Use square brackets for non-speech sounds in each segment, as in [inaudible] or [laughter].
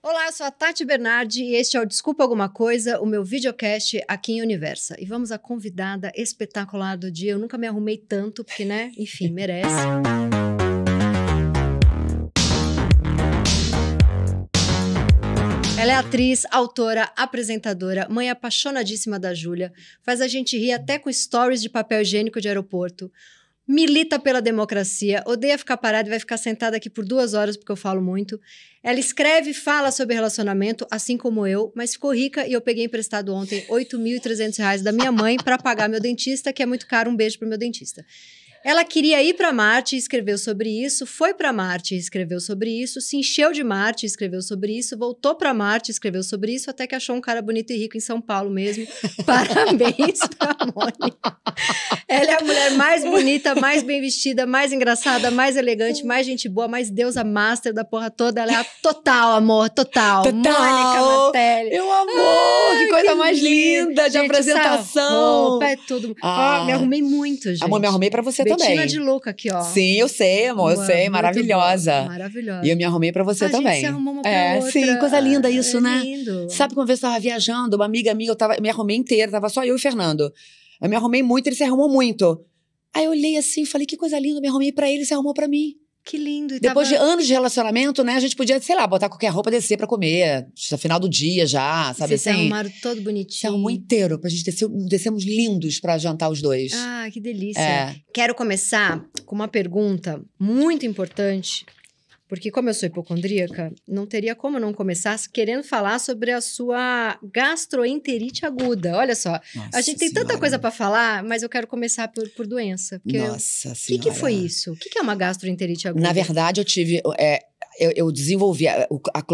Olá, eu sou a Tati Bernardi e este é o Desculpa Alguma Coisa, o meu videocast aqui em Universa. E vamos à convidada espetacular do dia. Eu nunca me arrumei tanto, porque, né? Enfim, merece. Ela é atriz, autora, apresentadora, mãe apaixonadíssima da Júlia, faz a gente rir até com stories de papel higiênico de aeroporto milita pela democracia, odeia ficar parada e vai ficar sentada aqui por duas horas porque eu falo muito. Ela escreve e fala sobre relacionamento, assim como eu, mas ficou rica e eu peguei emprestado ontem 8.300 reais da minha mãe para pagar meu dentista, que é muito caro. Um beijo pro meu dentista. Ela queria ir para Marte e escreveu sobre isso, foi para Marte e escreveu sobre isso, se encheu de Marte e escreveu sobre isso, voltou para Marte e escreveu sobre isso, até que achou um cara bonito e rico em São Paulo mesmo. [laughs] Parabéns pra Mônica. Ela é a mulher mais bonita, mais bem vestida, mais engraçada, mais elegante, mais gente boa, mais deusa master da porra toda. Ela é a total, amor, total. total. Mônica Martelli. Meu amor, que coisa que mais linda, de apresentação. Roupa, é tudo. Ah. me arrumei muito, gente. Amor, me arrumei pra você Beijo Betina de louca aqui, ó. Sim, eu sei, amor, eu sei, maravilhosa. maravilhosa. E eu me arrumei para você a também. Gente se arrumou uma pra é, outra. sim, coisa linda é isso, é né? Lindo. Sabe quando eu estava viajando, uma amiga minha, eu tava, me arrumei inteira, tava só eu e o Fernando. Eu me arrumei muito, ele se arrumou muito. Aí eu olhei assim, falei que coisa linda, eu me arrumei para ele, ele se arrumou para mim. Que lindo. Depois tava... de anos de relacionamento, né? A gente podia, sei lá, botar qualquer roupa, descer pra comer. É final do dia já, sabe Vocês assim? Vocês arrumaram todo bonitinho. Se arrumou inteiro. Pra gente descer, descemos lindos pra jantar os dois. Ah, que delícia. É. Quero começar com uma pergunta muito importante porque, como eu sou hipocondríaca, não teria como não começar querendo falar sobre a sua gastroenterite aguda. Olha só, Nossa a gente tem tanta coisa para falar, mas eu quero começar por, por doença. Nossa eu... Senhora. O que, que, foi isso? O que, que, é uma gastroenterite aguda? Na verdade, eu tive. É... Eu, eu, desenvolvi a, a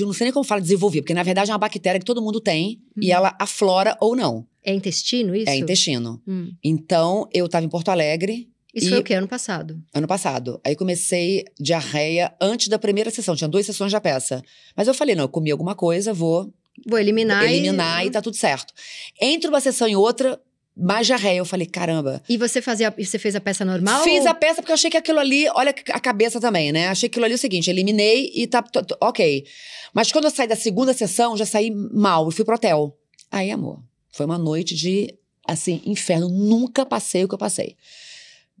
não sei nem como fala desenvolver, porque na verdade é uma bactéria que todo mundo tem e uhum. ela aflora ou não. É intestino isso? É intestino. Hum. Então, eu estava em Porto Alegre isso e... foi o quê? Ano passado? Ano passado. Aí comecei diarreia antes da primeira sessão. Tinha duas sessões da peça. Mas eu falei, não, eu comi alguma coisa, vou... Vou eliminar, eliminar e... e tá tudo certo. Entre uma sessão e outra, mais diarreia. Eu falei, caramba. E você fazia, você fez a peça normal? Fiz ou... a peça porque eu achei que aquilo ali, olha a cabeça também, né? Achei aquilo ali o seguinte, eliminei e tá ok. Mas quando eu saí da segunda sessão, já saí mal e fui pro hotel. Aí, amor, foi uma noite de assim, inferno. Nunca passei o que eu passei.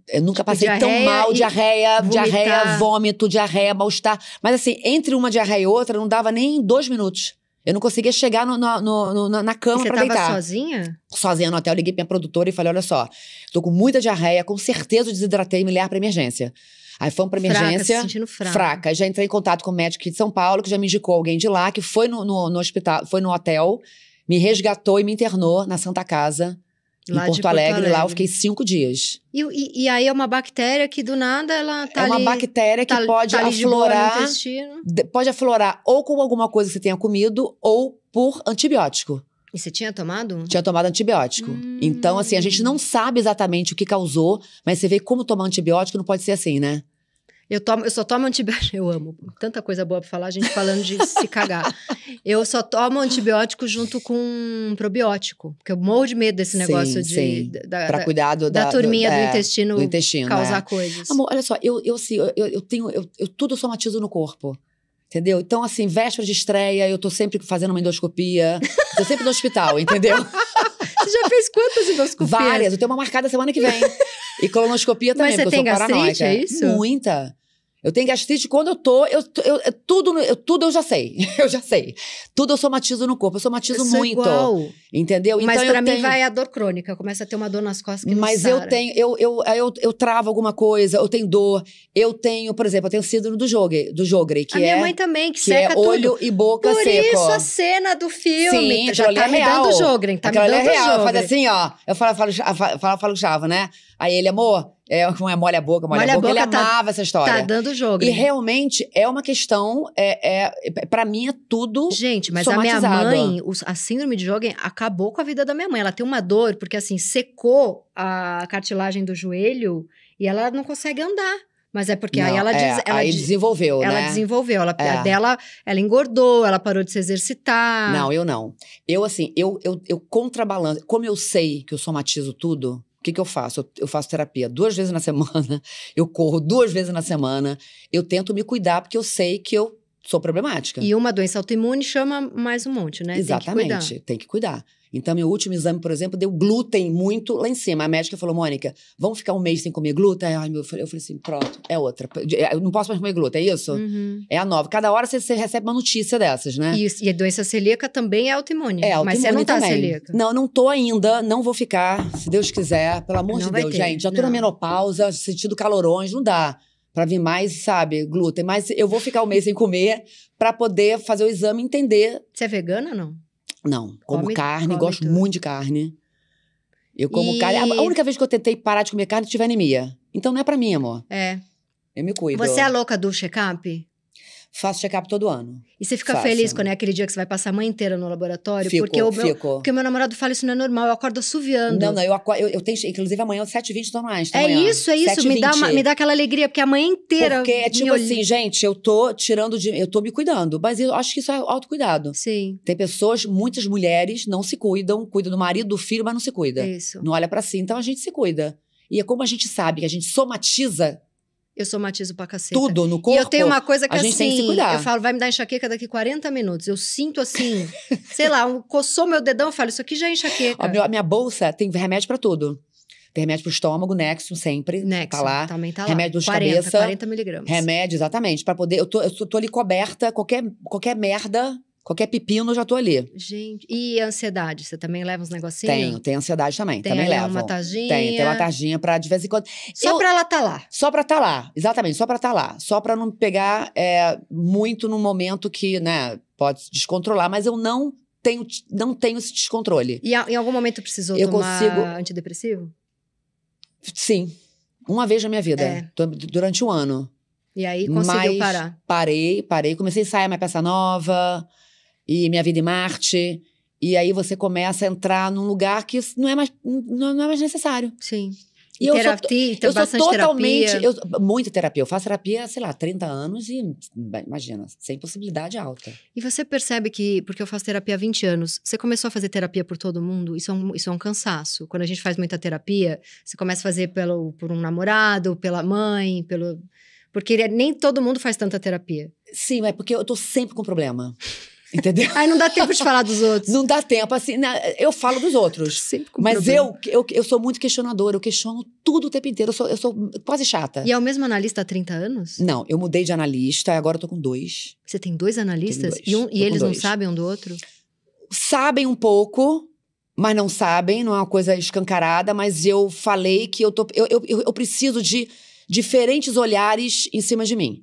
Eu nunca tipo, passei tão mal, diarreia, vomitar. diarreia, vômito, diarreia, mal-estar. Mas assim, entre uma diarreia e outra, não dava nem dois minutos. Eu não conseguia chegar no, no, no, na cama para deitar. Você tava sozinha? Sozinha no hotel. Liguei pra minha produtora e falei, olha só, tô com muita diarreia, com certeza desidratei, me levar pra emergência. Aí fomos pra emergência. Fraca, se fraca. fraca. Já entrei em contato com o médico de São Paulo, que já me indicou alguém de lá, que foi no, no, no hospital, foi no hotel, me resgatou e me internou na Santa Casa. Lá em Porto, Alegre, Alegre, lá eu fiquei cinco dias. E, e, e, aí é uma bactéria que do nada ela é tá É uma ali, bactéria que tá, pode tá aflorar. Pode aflorar ou com alguma coisa que você tenha comido ou por antibiótico. E você tinha tomado? Tinha tomado antibiótico. Hum. Então, assim, a gente não sabe exatamente o que causou, mas você vê como tomar antibiótico não pode ser assim, né? Eu, tomo, eu só tomo antibiótico. [laughs] Eu amo. Tanta coisa boa pra falar, a gente falando de se cagar. Eu só tomo antibiótico junto com um probiótico. Porque eu morro de medo desse negócio sim, de. Sim. Da, pra cuidar da, da turminha do, é, do, intestino do, intestino causar é. coisas. Amor, olha só, eu, eu, assim, eu, eu tenho. Eu, eu tudo somatizo no corpo. Entendeu? Então, assim, véspera de estreia, eu tô sempre fazendo uma endoscopia. tô sempre no hospital, entendeu? [laughs] Você já fez quantas endoscopias? Várias. Eu tenho uma marcada semana que vem. E colonoscopia também, Mas você porque tem eu sou gastrite, paranoica. É isso? Muita. Eu tenho gastrite quando eu tô. Eu, eu, eu tudo, eu, tudo eu já sei. eu já sei. Tudo eu somatizo no corpo. Eu somatizo eu muito. Igual. Entendeu? Mas então, pra mim tenho... vai a dor crônica. Começa a ter uma dor nas costas que Mas eu tenho. Eu, eu, eu, eu, travo alguma coisa, eu tenho dor. Eu tenho, por exemplo, eu tenho síndrome do Jogre, do Jogre que a é. Minha mãe também, que, que seca é olho e boca por seco. Por isso a cena do filme. Sim, já tá me real. dando Jogre. Tá Aquela me dando é real. Jogre. Faz assim, ó. Eu falo, falo, falo, falo, falo né? Aí ele, amor é, [laughs] uma é molha a boca, molha, molha a boca. boca. Ele tá, amava essa história. Tá dando jogo. E né? realmente é uma questão. É, é, pra mim é tudo. Gente, mas a minha mãe, a síndrome de Jogen acabou com a vida da minha mãe. Ela tem uma dor, porque assim, secou a cartilagem do joelho e ela não consegue andar. Mas é porque não, aí ela, é, diz, ela aí desenvolveu, ela né? Ela desenvolveu, ela é. dela, ela engordou, ela parou de se exercitar. Não, eu não. Eu assim, eu eu, eu contrabalanço. Como eu sei que eu somatizo tudo, que, que eu faço? Eu, eu, faço terapia duas vezes na [laughs] semana, eu corro duas vezes na semana, eu tento me cuidar porque eu sei que eu sou problemática. E uma doença autoimune chama mais um monte, né? Exatamente, tem que cuidar. Tem que cuidar. Então, meu último exame, por exemplo, deu glúten muito lá em cima. A médica falou, Mônica, vamos ficar um mês sem comer glúten? Ai, meu, eu falei assim, pronto, é outra. É, eu não posso mais comer glúten, é isso? Uhum. É a nova. Cada hora você, você, recebe uma notícia dessas, né? Isso. E a doença celíaca também é autoimune. É, autoimune Mas você não tá também. celíaca. Não, não tô ainda, não vou ficar, se Deus quiser. Pelo amor não de Deus, ter. gente. Já tô não. na menopausa, sentindo calorões, não dá para vir mais, sabe, glúten. Mas eu vou ficar um mês sem comer para poder fazer o exame e entender. Você é vegana ou não? Não, como come, carne, come gosto tudo. muito de carne. Eu como e... carne. A única vez que eu tentei parar de comer carne, tive anemia. Então não é para mim, amor. É. Eu me cuido. Você é louca do check-up? Faço check-up todo ano. E você fica Faço, feliz quando é aquele dia que você vai passar a manhã inteira no laboratório? Fico, porque o meu, fico. Porque o meu namorado fala isso não é normal, eu acordo assoviando. Não, não, eu, eu, eu tenho. Inclusive, amanhã às 7h20 tô no Einstein. É amanhã, isso, é isso. Me dá, uma, me dá aquela alegria, porque a manhã inteira. Porque é tipo assim, gente, eu tô tirando de. Eu tô me cuidando. Mas eu acho que isso é autocuidado. Sim. Tem pessoas, muitas mulheres não se cuidam, cuidam do marido, do filho, mas não se cuida. Isso. Não olha para si. Então a gente se cuida. E é como a gente sabe que a gente somatiza eu somatizo pra cacete. Tudo no corpo. E eu tenho uma coisa que a gente assim, tem que se assim, cuidar. eu falo, vai me dar enxaqueca daqui 40 minutos. Eu sinto assim, [laughs] sei lá, um, coçou meu dedão, eu falo, isso aqui já é enxaqueca. a minha bolsa tem remédio para tudo. Tem remédio pro estômago, Nexum sempre. Nexum, tá lá. Também tá lá. Remédio dos 40, cabeça. 40 miligramas. Remédio, exatamente. para poder. Eu tô, eu tô ali coberta, qualquer, qualquer merda Qualquer pepino eu já tô ali. Gente, e ansiedade? Você também leva uns negocinhos? Tenho, tenho ansiedade também. Tem também levo. uma tarjinha? Tem, tem uma tarjinha pra de vez em quando. Só eu, pra ela tá lá? Só pra tá lá, exatamente, só pra tá lá. Só pra não pegar é, muito num momento que, né, pode se descontrolar, mas eu não tenho, não tenho esse descontrole. E a, em algum momento precisou eu tomar consigo... antidepressivo? Sim. Uma vez na minha vida. É. Durante um ano. E aí conseguiu mas parar. Parei, parei, comecei a sair a minha peça nova e Minha Vida em Marte. E aí você começa a entrar num lugar que não é mais, não, não é mais necessário. Sim. E, e terapia, eu sou, então eu sou totalmente. Terapia. Eu, muita terapia. Eu faço terapia, sei lá, 30 anos e imagina, sem possibilidade alta. E você percebe que, porque eu faço terapia há 20 anos, você começou a fazer terapia por todo mundo? Isso é um, isso é um cansaço. Quando a gente faz muita terapia, você começa a fazer pelo, por um namorado, pela mãe, pelo. Porque é, nem todo mundo faz tanta terapia. Sim, é porque eu tô sempre com problema. Entendeu? Aí não dá tempo de falar dos outros. [laughs] Não dá tempo, assim, né? eu falo dos outros. Sempre com Mas eu, eu eu sou muito questionadora, eu questiono tudo o tempo inteiro, eu sou, eu sou quase chata. E é o mesmo analista há 30 anos? Não, eu mudei de analista, e agora eu tô com dois. Você tem dois analistas? Dois. E, um, e eles não sabem um do outro? Sabem um pouco, mas não sabem, não é uma coisa escancarada, mas eu falei que eu, tô, eu, eu, eu preciso de diferentes olhares em cima de mim.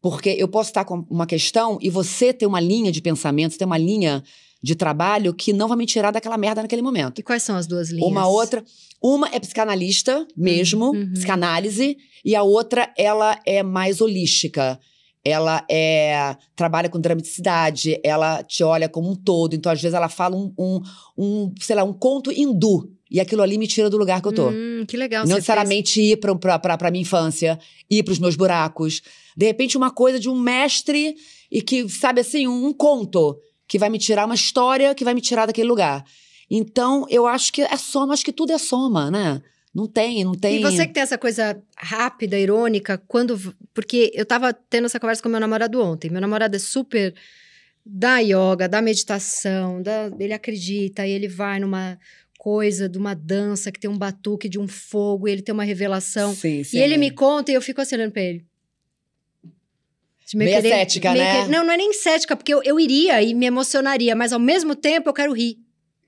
Porque eu posso estar com uma questão e você ter uma linha de pensamento, ter uma linha de trabalho que não vai me tirar daquela merda naquele momento. E quais são as duas linhas? Uma outra. Uma é psicanalista mesmo, uhum. psicanálise, e a outra ela é mais holística. Ela é, trabalha com dramaticidade, ela te olha como um todo. Então, às vezes, ela fala um, um, um sei lá, um conto hindu. E aquilo ali me tira do lugar que eu tô. Hum, que legal. Não necessariamente fez. ir pra, pra, pra, minha infância, ir pros meus buracos. De repente, uma coisa de um mestre e que, sabe assim, um, um conto que vai me tirar, uma história que vai me tirar daquele lugar. Então, eu acho que é soma, acho que tudo é soma, né? Não tem, não tem. E você que tem essa coisa rápida, irônica, quando. Porque eu tava tendo essa conversa com meu namorado ontem. Meu namorado é super da yoga, da meditação, da... ele acredita e ele vai numa coisa, de uma dança que tem um batuque de um fogo, e ele tem uma revelação. Sim, sim. E ele me conta e eu fico assim pra ele. Meio Meia querer, cética, meio né? Querer, não, não é nem cética, porque eu, eu iria e me emocionaria, mas ao mesmo tempo eu quero rir.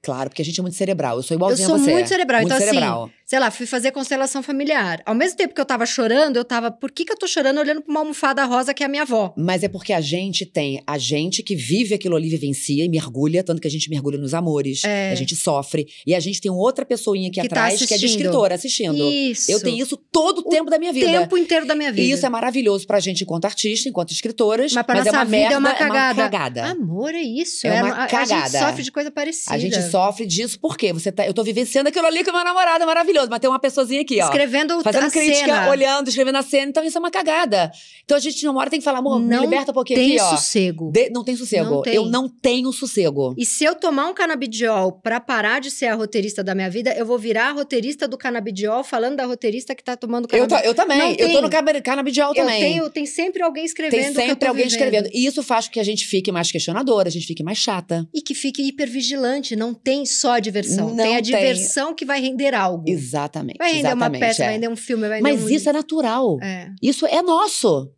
Claro, porque a gente é muito cerebral. Eu sou igualzinha eu sou a você. muito cerebral. Então, muito então, cerebral. assim, sei lá, fui fazer constelação familiar. Ao mesmo tempo que eu tava chorando, eu tava, por que que eu tô chorando olhando pra uma almofada rosa que é a minha avó? Mas é porque a gente tem, a gente que vive aquilo ali, vivencia e mergulha, tanto que a gente mergulha nos amores, é. a gente sofre. E a gente tem outra pessoinha aqui que tá atrás tá que é de escritora assistindo. Isso. Eu tenho isso todo o tempo da minha vida. O tempo inteiro da minha vida. E isso é maravilhoso pra gente enquanto artista, enquanto escritoras. Mas pra mas é nossa é uma vida merda, é uma cagada. é uma cagada. Amor, é isso. É, é uma cagada. A gente sofre de coisa parecida. A gente sofre disso porque você tá, eu tô vivenciando aquilo ali com meu namorado maravilhoso maravilhoso, mas tem uma pessoazinha aqui, ó. Escrevendo Fazendo a crítica, cena. olhando, escrevendo a cena. Então isso é uma cagada. Então a gente não mora tem que falar, amor, não me liberta um pouquinho aqui, ó. Sossego. Não tem sossego. Não tem. Eu não tenho sossego. E se eu tomar um canabidiol pra parar de ser a roteirista da minha vida, eu vou virar a roteirista do canabidiol falando da roteirista que tá tomando canabidiol. Eu, eu também. Não eu tem. tô no canabidiol também. Eu tenho, tem sempre alguém escrevendo. Tem sempre alguém vivendo. escrevendo. E isso faz com que a gente fique mais questionadora, a gente fique mais chata. E que fique hipervigilante. Não tem só diversão. Não tem a tem. diversão que vai render algo. Exato. Exatamente. Vai uma peça, é. vai um filme, vai Mas um... isso é natural. É. Isso é nosso.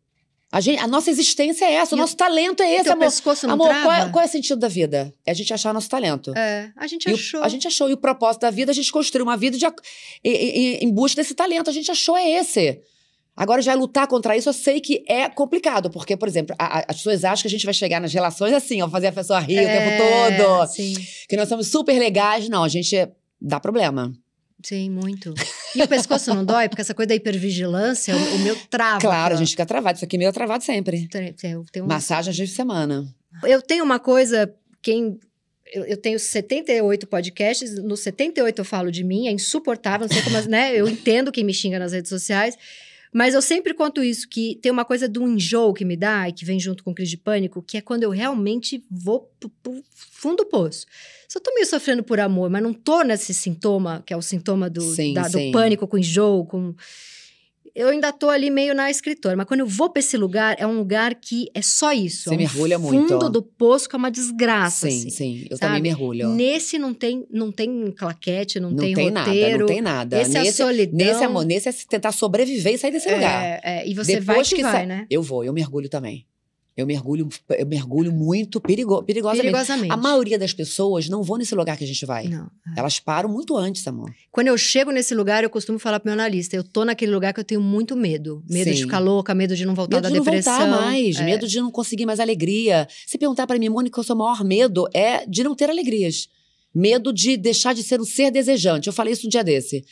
A, gente, a nossa existência é essa, e o nosso talento é esse, amor. Pescoço não amor, Qual, é, qual é o sentido da vida? É a gente achar nosso talento. É, a gente e achou. O, a gente achou. E o propósito da vida, é a gente construiu uma vida de, e, e, em busca desse talento. A gente achou é esse. Agora, já lutar contra isso, eu sei que é complicado, porque, por exemplo, a, a, as pessoas acham que a gente vai chegar nas relações assim, ó, fazer a pessoa rir é, o tempo é, todo. Sim. Que nós somos super legais. Não, a gente dá problema. Sim, muito. E o pescoço não dói? Porque essa coisa da hipervigilância, o, o meu trava. Claro, a gente fica travado. Isso aqui é meio travado sempre. Eu tenho um... Massagem de semana. Eu tenho uma coisa, quem eu, tenho 78 podcasts, nos 78 eu falo de mim, é insuportável, não sei como, mas, né? Eu entendo quem me xinga nas redes sociais. Mas eu sempre conto isso, que tem uma coisa do enjoo que me dá e que vem junto com crise de pânico, que é quando eu realmente vou pro fundo do poço. Se eu tô meio sofrendo por amor, mas não tô nesse sintoma, que é o sintoma do, sim, da, do pânico com enjoo, com eu ainda tô ali meio na escritora, mas quando eu vou para esse lugar, é um lugar que é só isso. Você é um mergulha fundo muito. fundo do poço que é uma desgraça. Sim, assim, sim. Eu sabe? também mergulho. Nesse não tem, não tem claquete, não, não tem, tem roteiro. Nada, não tem nada. Esse é nesse, é solidão. Nesse é, nesse é tentar sobreviver e sair desse é, lugar. É, e você Depois vai que, que vai, né? Eu vou, eu mergulho também. Eu mergulho, eu mergulho muito perigo, perigosamente. perigosamente. A maioria das pessoas não vão nesse lugar que a gente vai. Não. É. Elas param muito antes, amor. Quando eu chego nesse lugar, eu costumo falar pro meu analista, eu tô naquele lugar que eu tenho muito medo. Medo Sim. de ficar louca, medo de não voltar medo da de depressão. Medo de não voltar mais, é. medo de não conseguir mais alegria. Se perguntar para mim, Mônica, o seu maior medo é de não ter alegrias. Medo de deixar de ser um ser desejante. Eu falei isso um dia desse.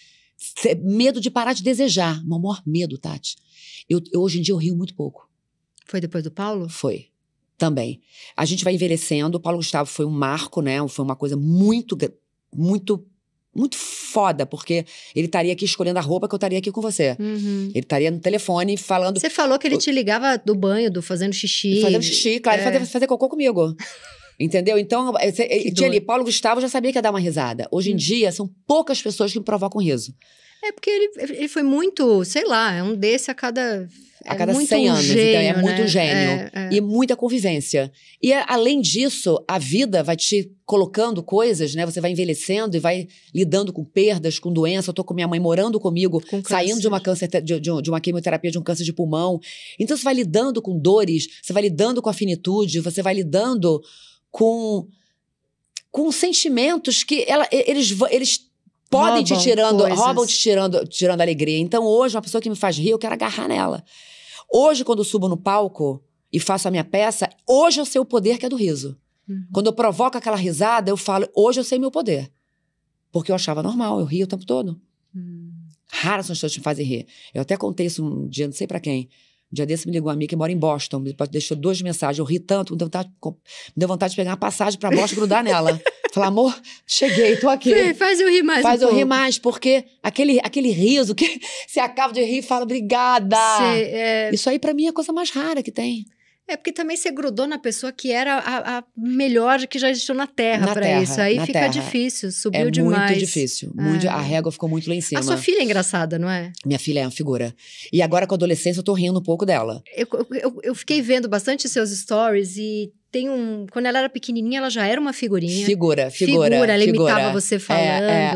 Medo de parar de desejar. Meu maior medo, Tati. eu, eu hoje em dia eu rio muito pouco. Foi depois do Paulo? Foi. Também. A gente vai envelhecendo. O Paulo Gustavo foi um marco, né? Foi uma coisa muito, muito muito foda, porque ele estaria aqui escolhendo a roupa que eu estaria aqui com você. Uhum. Ele estaria no telefone falando. Você falou que ele te ligava do banho, do fazendo xixi. Fazendo xixi, claro, é. fazer, fazer cocô comigo. [laughs] Entendeu? Então, é, que tinha ali, Paulo Gustavo já sabia que ia dar uma risada. Hoje em hum. dia, são poucas pessoas que me provocam riso. É porque ele, ele foi muito, sei lá, é um desse a cada a é cada é 100 um anos. Gênio, então, é né? muito gênio. É, é. E muita convivência. E, é, além disso, a vida vai te colocando coisas, né? Você vai envelhecendo e vai lidando com perdas, com doença. Eu tô com minha mãe morando comigo, com saindo de uma câncer, de, de, uma quimioterapia, de um câncer de pulmão. Então, você vai lidando com dores, você vai lidando com a finitude, você vai lidando com com sentimentos que ela, eles, eles podem roubam te tirando, coisas. roubam te tirando, tirando alegria. Então hoje, uma pessoa que me faz rir, eu quero agarrar nela. Hoje, quando eu subo no palco e faço a minha peça, hoje eu sei o poder que é do riso. Uhum. Quando eu provoco aquela risada, eu falo, hoje eu sei meu poder. Porque eu achava normal, eu rio o tempo todo. Uhum. Raras são as pessoas que me fazem rir. Eu até contei isso um dia, não sei para quem. Um dia desse me ligou uma amiga que mora em Boston, me deixou duas mensagens. Eu ri tanto, me deu vontade, me deu vontade de pegar uma passagem para Boston e grudar nela. [laughs] Falar, amor, cheguei, tô aqui. Fê, faz eu rir mais. Faz um eu pouco. rir mais, porque aquele, aquele riso que [laughs] você acaba de rir e fala, obrigada. é... Isso aí para mim é a coisa mais rara que tem. É porque também você grudou na pessoa que era a, a melhor que já existiu na Terra para isso. Aí fica terra. difícil, é subiu é demais. Muito difícil. É. Muito, a régua ficou muito lá em cima. A sua filha é engraçada, não é? Minha filha é uma figura. E agora com a adolescência eu tô rindo um pouco dela. Eu, eu, eu fiquei vendo bastante seus stories e tem um. Quando ela era pequenininha, ela já era uma figurinha. Figura, figura. Figura, ela figura. imitava você é, é, falando.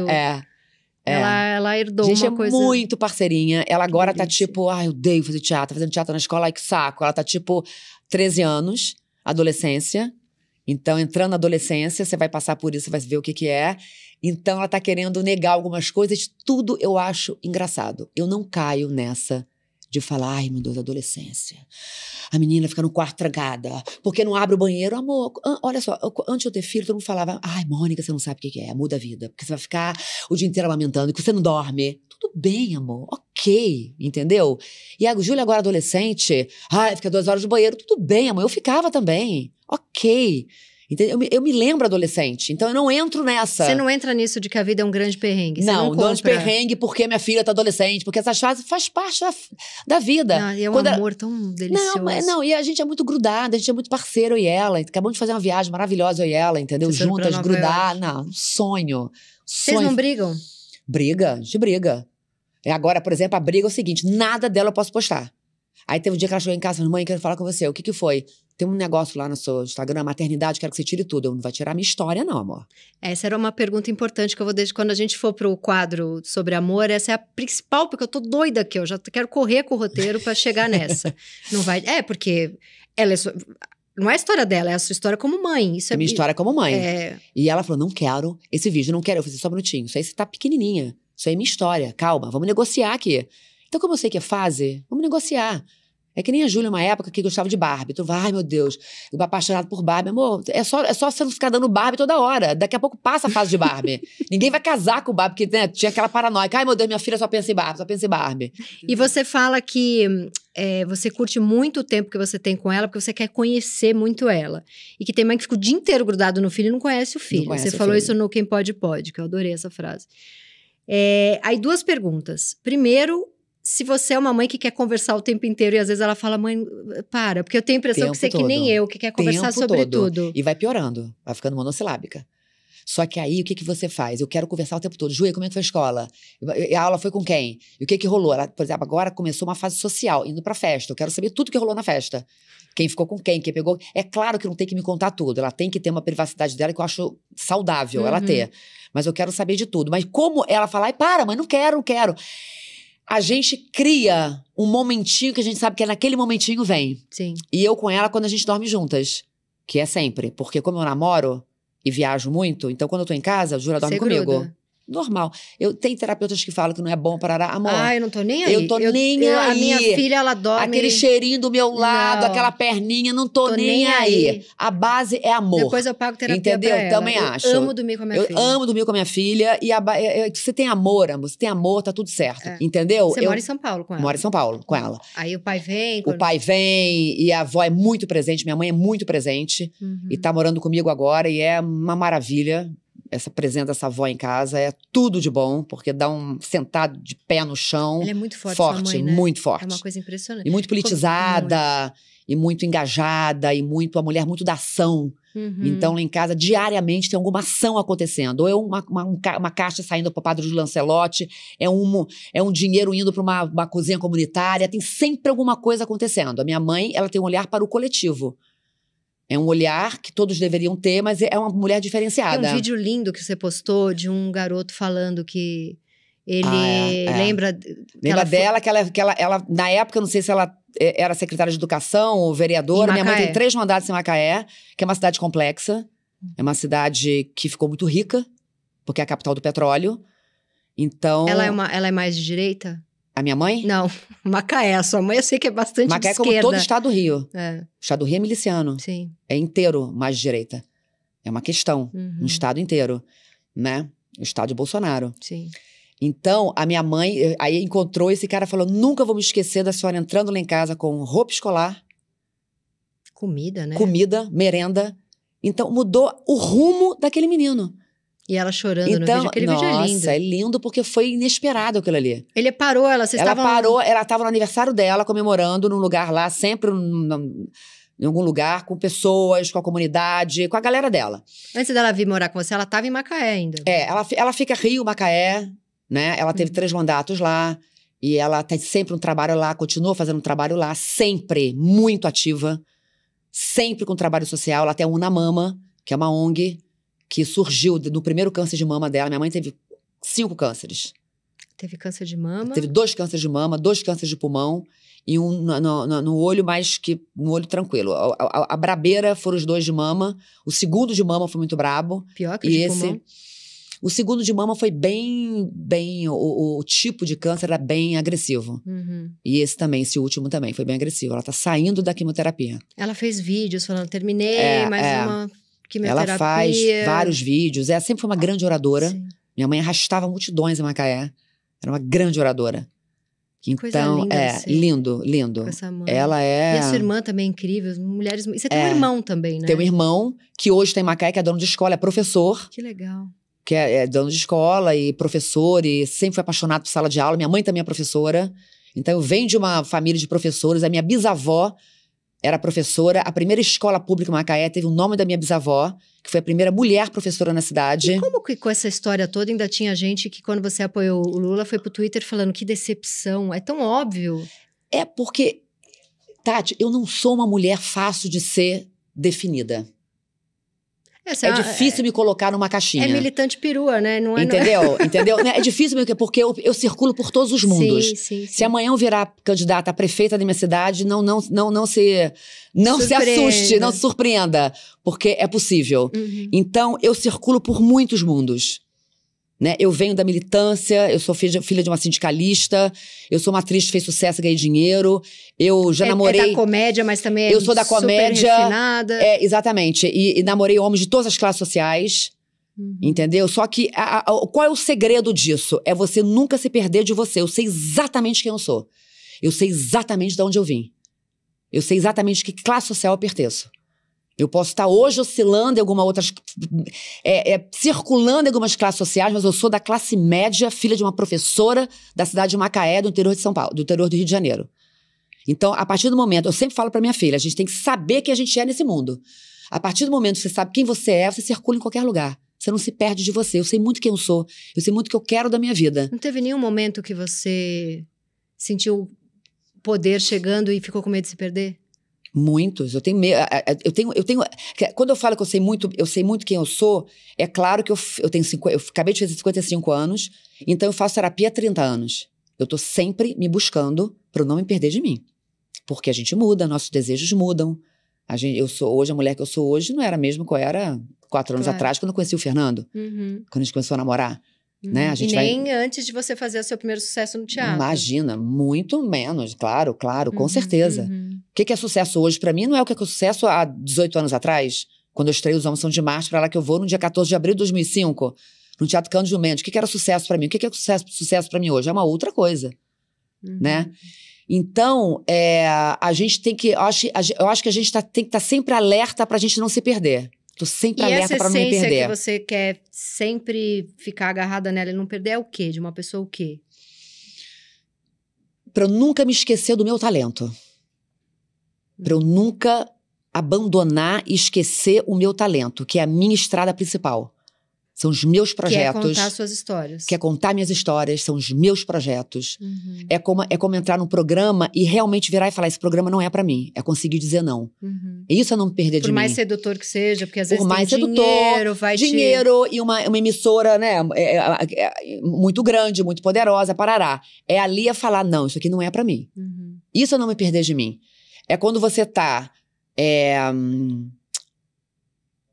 É, é. é. Ela, ela herdou Gente, uma é coisa. muito parceirinha. Ela agora que tá delícia. tipo, ai, ah, eu odeio fazer teatro, fazendo teatro na escola, ai que saco. Ela tá tipo, 13 anos, adolescência. Então, entrando na adolescência, você vai passar por isso, vai ver o que, que é. Então, ela está querendo negar algumas coisas. Tudo eu acho engraçado. Eu não caio nessa de falar, ai meu Deus, adolescência. A menina fica no quarto tragada, porque não abre o banheiro. Amor, olha só, antes de eu ter filho, todo mundo falava, ai Mônica, você não sabe o que é, muda a vida, porque você vai ficar o dia inteiro lamentando, que você não dorme. Tudo bem, amor, ok, entendeu? E a Júlia agora adolescente, ai, fica duas horas no banheiro, tudo bem, amor, eu ficava também, ok. Ok. Eu me, eu me lembro adolescente, então eu não entro nessa. Você não entra nisso de que a vida é um grande perrengue. Você não, não grande perrengue porque minha filha tá adolescente, porque essas fases faz parte da, da vida. Não, e é um Quando amor ela... tão delicioso. Não, não, e a gente é muito grudada, a gente é muito parceiro, eu e ela. Acabamos de fazer uma viagem maravilhosa, eu e ela, entendeu? Você Juntas, grudar. Não, sonho. Vocês sonho. não brigam? Briga, a gente briga. É agora, por exemplo, a briga é o seguinte: nada dela eu posso postar. Aí teve um dia que ela chegou em casa e falou: mãe, quero falar com você. O que que foi? tem um negócio lá no seu Instagram, a maternidade, quero que você tire tudo. Eu não vai tirar minha história, não, amor. Essa era uma pergunta importante que eu vou deixar quando a gente for pro quadro sobre amor. Essa é a principal, porque eu tô doida aqui, eu já quero correr com o roteiro para chegar nessa. [laughs] não vai. É, porque ela é. So... Não é a história dela, é a sua história como mãe. Isso é, é minha história como mãe. É... E ela falou: não quero esse vídeo, não quero. Eu falei só um minutinho. Isso aí você tá pequenininha. Isso aí é minha história. Calma, vamos negociar aqui. Então, como eu sei que é fase, vamos negociar. É que nem a Júlia, uma época que gostava de Barbie. Tu vai, ai meu Deus, eu apaixonado por Barbie. Amor, é só, é só você não ficar dando Barbie toda hora. Daqui a pouco passa a fase de Barbie. [laughs] Ninguém vai casar com Barbie, porque né, tinha aquela paranoia. Ai meu Deus, minha filha só pensa em Barbie, só pensa em Barbie. E você fala que é, você curte muito o tempo que você tem com ela, porque você quer conhecer muito ela. E que tem mãe que fica o dia inteiro grudado no filho e não conhece o filho. Conhece você o falou filho. isso no Quem Pode Pode, que eu adorei essa frase. É, aí duas perguntas. Primeiro, se você é uma mãe que quer conversar o tempo inteiro e às vezes ela fala, mãe, para, porque eu tenho a impressão tempo que você é que nem eu, que quer conversar tempo sobre todo. tudo. E vai piorando, vai ficando monossilábica. Só que aí, o que, que você faz? Eu quero conversar o tempo todo. Juí, como é que foi a escola? E a aula foi com quem? E o que, que rolou? Ela, por exemplo, agora começou uma fase social, indo pra festa. Eu quero saber tudo que rolou na festa. Quem ficou com quem, quem pegou. É claro que não tem que me contar tudo. Ela tem que ter uma privacidade dela que eu acho saudável uhum. ela ter. Mas eu quero saber de tudo. Mas como ela falar, e para, mãe não quero, não quero a gente cria um momentinho que a gente sabe que é naquele momentinho vem. Sim. E eu com ela quando a gente dorme juntas. Que é sempre. Porque como eu namoro e viajo muito, então quando eu tô em casa, a Jura dorme Segura. comigo normal. Eu tenho terapeutas que falam que não é bom para amor. Ah, eu não tô nem aí. Eu tô eu, nem eu, aí. A minha filha ela dorme. Aquele cheirinho do meu lado, não. aquela perninha, não tô, tô nem, nem aí. aí. A base é amor. Depois eu pago terapia Entendeu? Ela. Também eu acho. Amo dormir com a minha eu filha. Amo dormir com a minha filha e a, é, é, você tem amor, amor, você tem amor, tá tudo certo. É. Entendeu? Você eu, mora em São Paulo com ela. Mora em São Paulo com ela. Aí o pai vem, quando... o pai vem e a avó é muito presente, minha mãe é muito presente uhum. e tá morando comigo agora e é uma maravilha essa presença dessa avó em casa é tudo de bom, porque dá um sentado de pé no chão. Ela é muito forte, forte mãe, né? muito forte. É uma coisa impressionante. E muito politizada, muito. e muito engajada, e muito a mulher muito da ação. Uhum. Então, lá em casa, diariamente tem alguma ação acontecendo. Ou é uma, uma, uma caixa saindo para o padre de Lancelote, é um, é um dinheiro indo para uma, uma cozinha comunitária, tem sempre alguma coisa acontecendo. A minha mãe, ela tem um olhar para o coletivo. É um olhar que todos deveriam ter, mas é uma mulher diferenciada. Tem um vídeo lindo que você postou de um garoto falando que ele ah, é, é. lembra. Lembra ela dela foi... que, ela, que ela, ela, na época, não sei se ela é, era secretária de educação ou vereadora. Minha mãe tem três mandatos em Macaé, que é uma cidade complexa. Hum. É uma cidade que ficou muito rica, porque é a capital do petróleo. Então. Ela é, uma, ela é mais de direita? A minha mãe? Não, [laughs] Macaé. Sua mãe eu sei que é bastante Macaé de é esquerda. Macaé como todo o estado do Rio. É. O estado do Rio é miliciano. Sim. É inteiro mais direita. É uma questão, uhum. um estado inteiro, né? O estado de Bolsonaro. Sim. Então, a minha mãe eh, aí encontrou esse cara falou: "Nunca vou me esquecer da senhora entrando lá em casa com roupa escolar, comida, né? Comida, merenda. Então, mudou o rumo daquele menino. E ela chorando então, no vídeo. Aquele nossa, vídeo é lindo. Nossa, é lindo porque foi inesperado aquilo ali. Ele parou, ela, vocês ela estavam... Ela parou, ela estava no aniversário dela, comemorando num lugar lá, sempre num, em algum lugar, com pessoas, com a comunidade, com a galera dela. Antes dela vir morar com você, ela estava em Macaé ainda. É, ela, ela fica Rio, Macaé, né? Ela teve uhum. três mandatos lá. E ela tem sempre um trabalho lá, continua fazendo um trabalho lá, sempre muito ativa, sempre com trabalho social. Ela tem a Unamama, que é uma ONG que surgiu no primeiro câncer de mama dela. Minha mãe teve cinco cânceres. Teve câncer de mama? Teve dois cânceres de mama, dois cânceres de pulmão e um no, no, no olho mais que no olho tranquilo. A, a, a, brabeira foram os dois de mama. O segundo de mama foi muito brabo. Pior que e de esse, pulmão. O segundo de mama foi bem, bem o, o tipo de câncer era bem agressivo. Uhum. E esse também, esse último também foi bem agressivo. Ela tá saindo da quimioterapia. Ela fez vídeos falando terminei, é, é. uma ela faz vários vídeos. Ela sempre foi uma ah, grande oradora. Sim. Minha mãe arrastava multidões em Macaé. Era uma grande oradora. Então, linda, é, assim. lindo, lindo. Ela é. E a sua irmã também é incrível. Mulheres. E você tem é, um irmão também, né? Tem um irmão que hoje tem tá Macaé, que é dono de escola, é professor. Que legal. Que é, é, dono de escola e professor, e sempre foi apaixonado por sala de aula. Minha mãe também é professora. Então, eu venho de uma família de professores. A minha bisavó era professora. A primeira escola pública em Macaé teve o nome da minha bisavó, que foi a primeira mulher professora na cidade. E como que com essa história toda ainda tinha gente que, quando você apoiou o Lula, foi pro Twitter falando que decepção? É tão óbvio. É porque, Tati, eu não sou uma mulher fácil de ser definida. Essa é, é difícil é, me colocar numa é caixinha. É militante perua, né? Não é, [laughs] Entendeu? Não... Entendeu? É difícil porque eu, eu, circulo por todos os mundos. Sim, sim, sim. Se amanhã eu virar candidata a prefeita da minha cidade, não, não, não, não se. Não se assuste, não se surpreenda, porque é possível. Uhum. Então, eu circulo por muitos mundos. Né? Eu venho da militância, eu sou filha de uma sindicalista, eu sou uma atriz que fez sucesso, ganhei dinheiro, eu já é, namorei. É da comédia, mas também é eu sou da comédia, refinada. É, exatamente. E, e, namorei homens de todas as classes sociais, uhum. entendeu? Só que a, a, qual é o segredo disso? É você nunca se perder de você. Eu sei exatamente quem eu sou. Eu sei exatamente de onde eu vim. Eu sei exatamente que classe social eu pertenço. Eu posso estar hoje oscilando em alguma outra. É, é, circulando em algumas classes sociais, mas eu sou da classe média, filha de uma professora da cidade de Macaé, do interior de São Paulo, do interior do Rio de Janeiro. Então, a partir do momento, eu sempre falo para minha filha, a gente tem que saber quem a gente é nesse mundo. A partir do momento que você sabe quem você é, você circula em qualquer lugar. Você não se perde de você. Eu sei muito quem eu sou. Eu sei muito o que eu quero da minha vida. Não teve nenhum momento que você sentiu poder chegando e ficou com medo de se perder? Muitos. Eu tenho medo. Eu tenho, eu tenho. Quando eu falo que eu sei muito, eu sei muito quem eu sou, é claro que eu, eu tenho 50, eu acabei de fazer 55 anos, então eu faço terapia há 30 anos. Eu tô sempre me buscando para não me perder de mim. Porque a gente muda, nossos desejos mudam. A gente, eu sou hoje, a mulher que eu sou hoje não era a mesma que eu era quatro anos claro. atrás, quando eu conheci o Fernando. Uhum. Quando a gente começou a namorar. Né? Uhum. A gente e nem vai... antes de você fazer o seu primeiro sucesso no teatro. Imagina, muito menos, claro, claro, com uhum, certeza. Uhum. O que é sucesso hoje para mim não é o que é sucesso há 18 anos atrás, quando eu estrei Os Homens São de Marte para lá que eu vou no dia 14 de abril de 2005, no Teatro Cândido Mendes. O que era sucesso para mim? O que é sucesso, sucesso para mim hoje? É uma outra coisa, uhum. né? Então, é, a gente tem que. Eu acho, eu acho que a gente tá, tem que estar tá sempre alerta para a gente não se perder. Tô sempre e alerta não me perder. essa essência que você quer sempre ficar agarrada nela e não perder é o quê? De uma pessoa o quê? Para eu nunca me esquecer do meu talento. Para eu hum. nunca abandonar e esquecer o meu talento, que é a minha estrada principal são os meus projetos. Que é contar suas histórias. Que é contar minhas histórias, são os meus projetos. Uhum. É, como, é como entrar num programa e realmente virar e falar: esse programa não é para mim. É conseguir dizer não. Uhum. É isso é não me perder Por de mim. Por mais sedutor que seja, porque às Por vezes mais tem sedutor, dinheiro, vai Dinheiro te... e uma, uma emissora, né, é, é, é, muito grande, muito poderosa, parará. É ali a falar: não, isso aqui não é para mim. Uhum. Isso é não me perder de mim. É quando você tá. É, hum,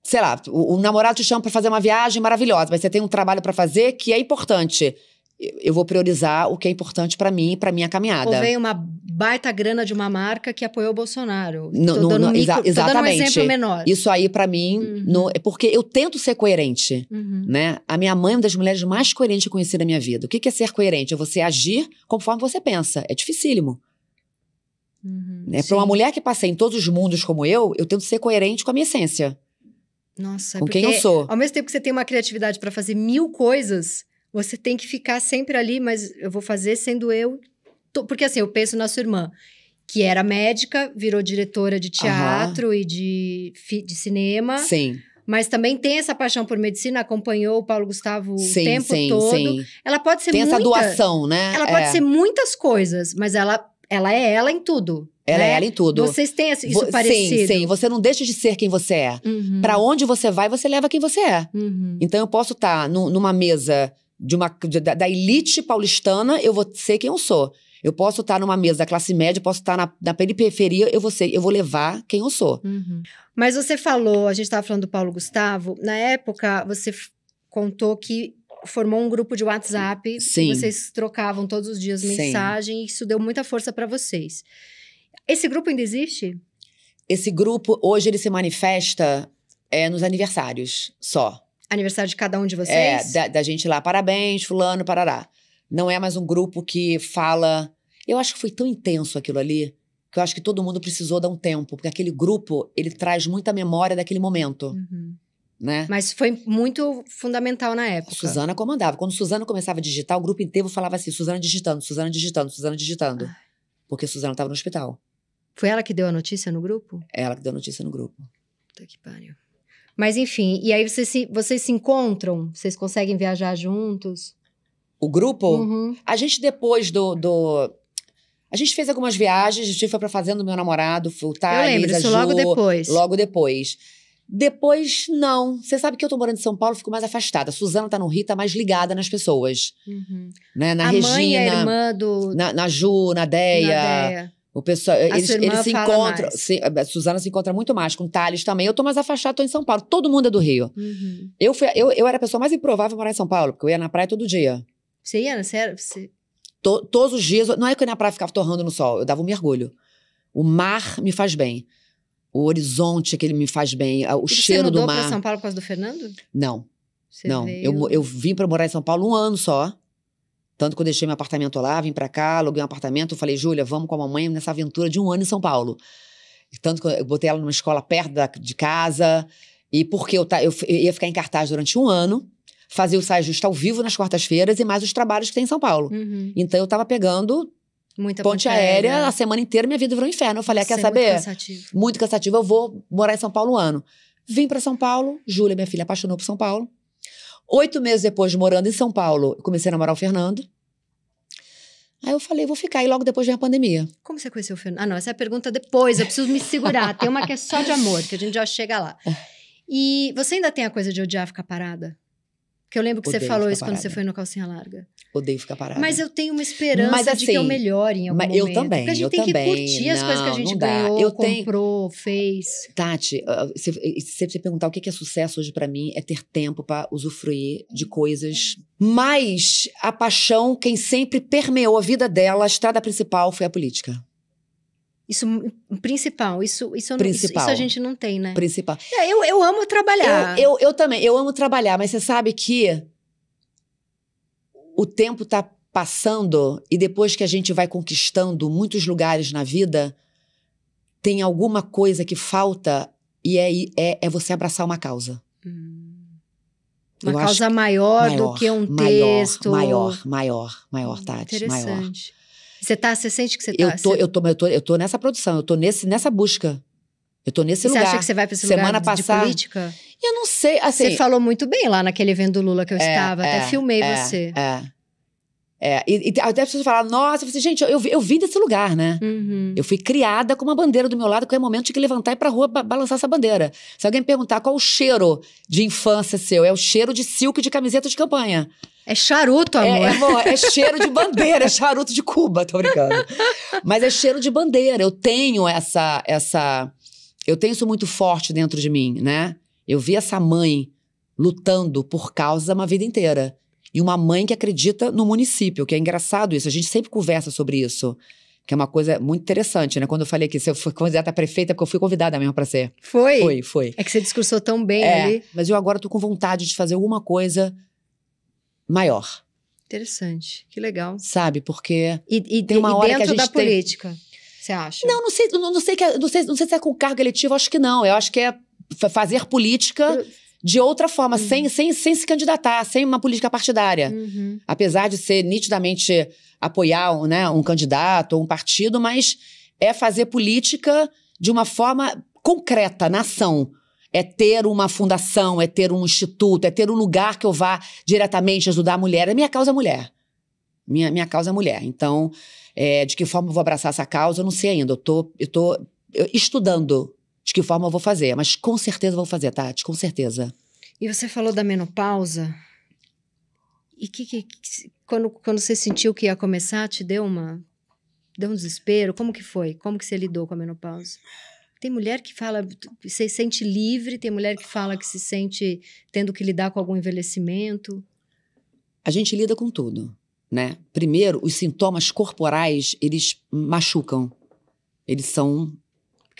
sei lá, o, o namorado te chama para fazer uma viagem maravilhosa, mas você tem um trabalho para fazer que é importante. Eu vou priorizar o que é importante para mim e para minha caminhada. Ou vem uma baita grana de uma marca que apoiou o Bolsonaro. No, tô, no, dando no, micro, exa exatamente. Dando um exemplo menor. Isso aí, para mim, uhum. no, é porque eu tento ser coerente. Uhum. Né? A minha mãe é uma das mulheres mais coerentes que eu conheci na minha vida. O que é ser coerente? É você agir conforme você pensa. É dificílimo. Uhum, né? Para uma mulher que passei em todos os mundos como eu, eu tento ser coerente com a minha essência. Nossa, com quem eu sou. Ao mesmo tempo que você tem uma criatividade para fazer mil coisas, você tem que ficar sempre ali, mas eu vou fazer sendo eu. Porque assim, eu penso na sua irmã, que era médica, virou diretora de teatro e de, de cinema. Sim mas também tem essa paixão por medicina, acompanhou o Paulo Gustavo sim, o tempo sim, todo. Sim. Ela pode ser tem muita, essa doação, né? Ela pode é. ser muitas coisas, mas ela ela é ela em tudo. Ela é né? é ela em tudo. Vocês têm isso Vo parecido? Sim, sim. Você não deixa de ser quem você é. Uhum. Para onde você vai, você leva quem você é. Uhum. Então eu posso estar tá numa mesa de uma, de, da, da, elite paulistana, eu vou ser quem eu sou. Eu posso estar tá numa mesa da classe média, posso estar tá na, na periferia, eu vou ser, eu vou levar quem eu sou. Uhum. Mas você falou, a gente estava falando do Paulo Gustavo, na época você contou que formou um grupo de WhatsApp, Sim. vocês trocavam todos os dias mensagem Sim. e isso deu muita força para vocês. Esse grupo ainda existe? Esse grupo, hoje, ele se manifesta é, nos aniversários só. Aniversário de cada um de é, vocês? É, da, da gente lá, parabéns, fulano, parará. Não é mais um grupo que fala. Eu acho que foi tão intenso aquilo ali que eu acho que todo mundo precisou dar um tempo, porque aquele grupo ele traz muita memória daquele momento. Uhum. Né? Mas foi muito fundamental na época. A Suzana comandava. Quando Suzana começava a digitar, o grupo inteiro falava assim: Suzana digitando, Suzana digitando, Suzana digitando. Ai. Porque Suzana estava no hospital. Foi ela que deu a notícia no grupo? Ela que deu a notícia no grupo. Puta que pariu. Mas enfim, e aí vocês se, vocês se encontram? Vocês conseguem viajar juntos? O grupo? Uhum. A gente depois do, do, A gente fez algumas viagens, a gente foi pra fazenda do meu namorado, o Thales, Eu lembro, isso Ju, logo depois. Logo depois. Depois, não. Você sabe que eu tô morando em São Paulo, fico mais afastada. Suzana tá no Rio, tá mais ligada nas pessoas. Uhum. Né? Na a Regina. Mãe a irmã do... na, na Ju, na Deia. Na Deia. O pessoal, eh, a eles, eles se encontram. Se, a eh, Suzana se encontra muito mais com Thales também. Eu tô mais afastada, tô em São Paulo. Todo mundo é do Rio. Uhum. Eu, fui, eu, eu era a pessoa mais improvável morar em São Paulo, porque eu ia na praia todo dia. Você ia, na Você... To, todos os dias. Não é que eu ia na praia ficava torrando no sol, eu dava um mergulho. O mar me faz bem. O horizonte é que ele me faz bem, o e cheiro do mar. Você São Paulo por causa do Fernando? Não. Você não, veio... eu, eu vim para morar em São Paulo um ano só. Tanto que eu deixei meu apartamento lá, vim para cá, aluguei um apartamento, falei, Júlia, vamos com a mamãe nessa aventura de um ano em São Paulo. Tanto que eu botei ela numa escola perto da, de casa, e porque eu, eu, eu ia ficar em cartaz durante um ano, fazer o Sai Justa ao vivo nas quartas-feiras e mais os trabalhos que tem em São Paulo. Uhum. Então eu tava pegando Muita ponte, aérea, a semana inteira minha vida virou um inferno. Eu falei, ah, quer é saber? muito cansativo. Muito cansativo, eu vou morar em São Paulo um ano. Vim para São Paulo, Júlia, minha filha, apaixonou por São Paulo. Oito meses depois, morando em São Paulo, comecei a namorar o Fernando. Aí eu falei, vou ficar. E logo depois vem a pandemia. Como você conheceu o Fernando? Ah, não, essa é a pergunta depois. Eu preciso me segurar. tem uma que é só de amor, que a gente já chega lá. É. E você ainda tem a coisa de odiar ficar parada? Porque eu lembro que Odeio você falou isso parada. quando você foi no Calcinha Larga. Odeio ficar parada. Mas eu tenho uma esperança mas, assim, de que eu assim, melhore em algum mas momento. Eu também, Porque a gente tem também. que curtir não, as coisas que a gente ganhou, eu comprou, tenho... fez. Tati, ah, se você perguntar o que é sucesso hoje para mim, é ter tempo para usufruir de coisas. Mas a paixão, quem sempre permeou a vida dela, a estrada principal foi a política. Isso, principal, isso, isso, principal. isso, isso, a gente não tem, né? Principal. É, eu, eu amo trabalhar. Eu, eu, eu, também, eu amo trabalhar, mas você sabe que o tempo tá passando e depois que a gente vai conquistando muitos lugares na vida, tem alguma coisa que falta e é, é, é você abraçar uma causa. Hum. Uma eu causa maior, maior, do que um maior, texto. Maior, maior, maior, maior, Tati. Interessante. Maior. Você tá, você sente que você tá? Eu tô, você... eu tô, eu tô, eu tô nessa produção, eu tô nesse, nessa busca. Eu tô nesse lugar. Você acha que você vai pra esse Semana lugar passada, de política? Eu não sei, assim... Você falou muito bem lá naquele evento do Lula que eu é, estava, é, até filmei é, você. É. É, e, e, até as pessoas falam, nossa, eu falei, gente, eu, eu, eu vim desse lugar, né? Uhum. Eu fui criada com uma bandeira do meu lado, que é momento tinha que levantar e ir pra rua ba balançar essa bandeira. Se alguém me perguntar qual o cheiro de infância seu, é o cheiro de silk de camiseta de campanha. É charuto, é, amor. É, amor, é cheiro de bandeira, é charuto de Cuba, tô brincando. Mas é cheiro de bandeira. Eu tenho essa, essa. Eu tenho isso muito forte dentro de mim, né? Eu vi essa mãe lutando por causa uma vida inteira e uma mãe que acredita no município, que é engraçado isso, a gente sempre conversa sobre isso. Que é uma coisa muito interessante, né? Quando eu falei que se eu fui candidata a prefeita, porque eu fui convidada mesmo para ser. Foi? Foi, foi. É que você discursou tão bem é, ali. Mas eu agora tô com vontade de fazer alguma coisa maior. Interessante, que legal. Sabe, porque e, e tem uma e hora que a gente da tem... política, você acha? Não, não sei, não, não sei que, é, não sei, não sei se é com cargo eletivo, acho que não. Eu acho que é fazer política. Pro de outra forma, uhum. sem, sem, sem se candidatar, sem uma política partidária. Uhum. Apesar de ser nitidamente apoiar né, um candidato ou um partido, mas é fazer política de uma forma concreta, na ação. É ter uma fundação, é ter um instituto, é ter um lugar que eu vá diretamente ajudar a mulher. A minha causa é mulher. Minha, minha causa é mulher. Então, é, de que forma eu vou abraçar essa causa, eu não sei ainda. Eu tô, eu tô estudando de que forma eu vou fazer, mas com certeza vou fazer, Tati, com certeza. E você falou da menopausa. E que, que, que, quando, quando você sentiu que ia começar, te deu uma. Deu um desespero? Como que foi? Como que você lidou com a menopausa? Tem mulher que fala que se sente livre, tem mulher que fala que se sente tendo que lidar com algum envelhecimento. A gente lida com tudo, né? Primeiro, os sintomas corporais, eles machucam. Eles são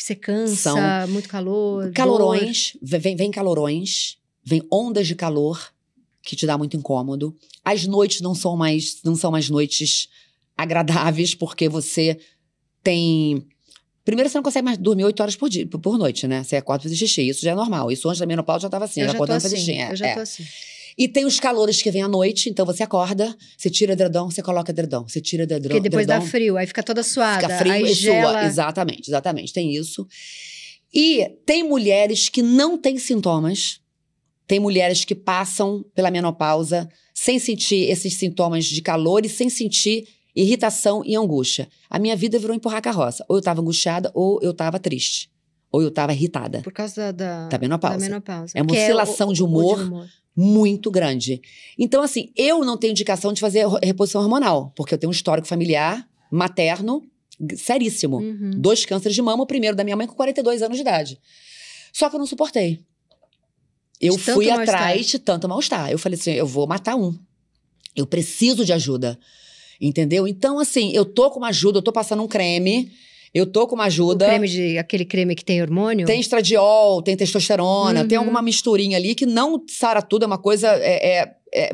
que você cansa, São muito calor. Calorões, vem, vem calorões, vem ondas de calor que te dá muito incômodo. As noites não são mais, não são mais noites agradáveis, porque você tem. Primeiro, você não consegue mais dormir oito horas por, dia, por noite, né? Você acorda pra fazer xixi. Isso já é normal. Isso antes da menopausa já estava assim. Eu já acordando assim, fazer xixi. É, eu já tô é. assim. E tem os calores que vem à noite, então você acorda, você tira edredom, você coloca edredom, você tira edredom. Porque depois edredom, dá frio, aí fica toda suada. Fica frio e gela... sua. Exatamente, exatamente. Tem isso. E tem mulheres que não têm sintomas. Tem mulheres que passam pela menopausa sem sentir esses sintomas de calor e sem sentir irritação e angústia. A minha vida virou empurrar carroça. Ou eu estava angustiada ou eu estava triste ou eu estava irritada. Por causa da, da, da menopausa. Da menopausa. É uma é oscilação é o, de, humor, de humor muito grande. Então, assim, eu não tenho indicação de fazer reposição hormonal, porque eu tenho um histórico familiar materno seríssimo. Uhum. Dois cânceres de mama, o primeiro da minha mãe com 42 anos de idade. Só que eu não suportei. Eu de fui atrás de tanto mal-estar. Eu falei assim: eu vou matar um. Eu preciso de ajuda. Entendeu? Então, assim, eu tô com uma ajuda, eu tô passando um creme eu tô com uma ajuda. O creme de aquele creme que tem hormônio? Tem estradiol, tem testosterona, uhum. tem alguma misturinha ali que não sara tudo, é uma coisa é, é, é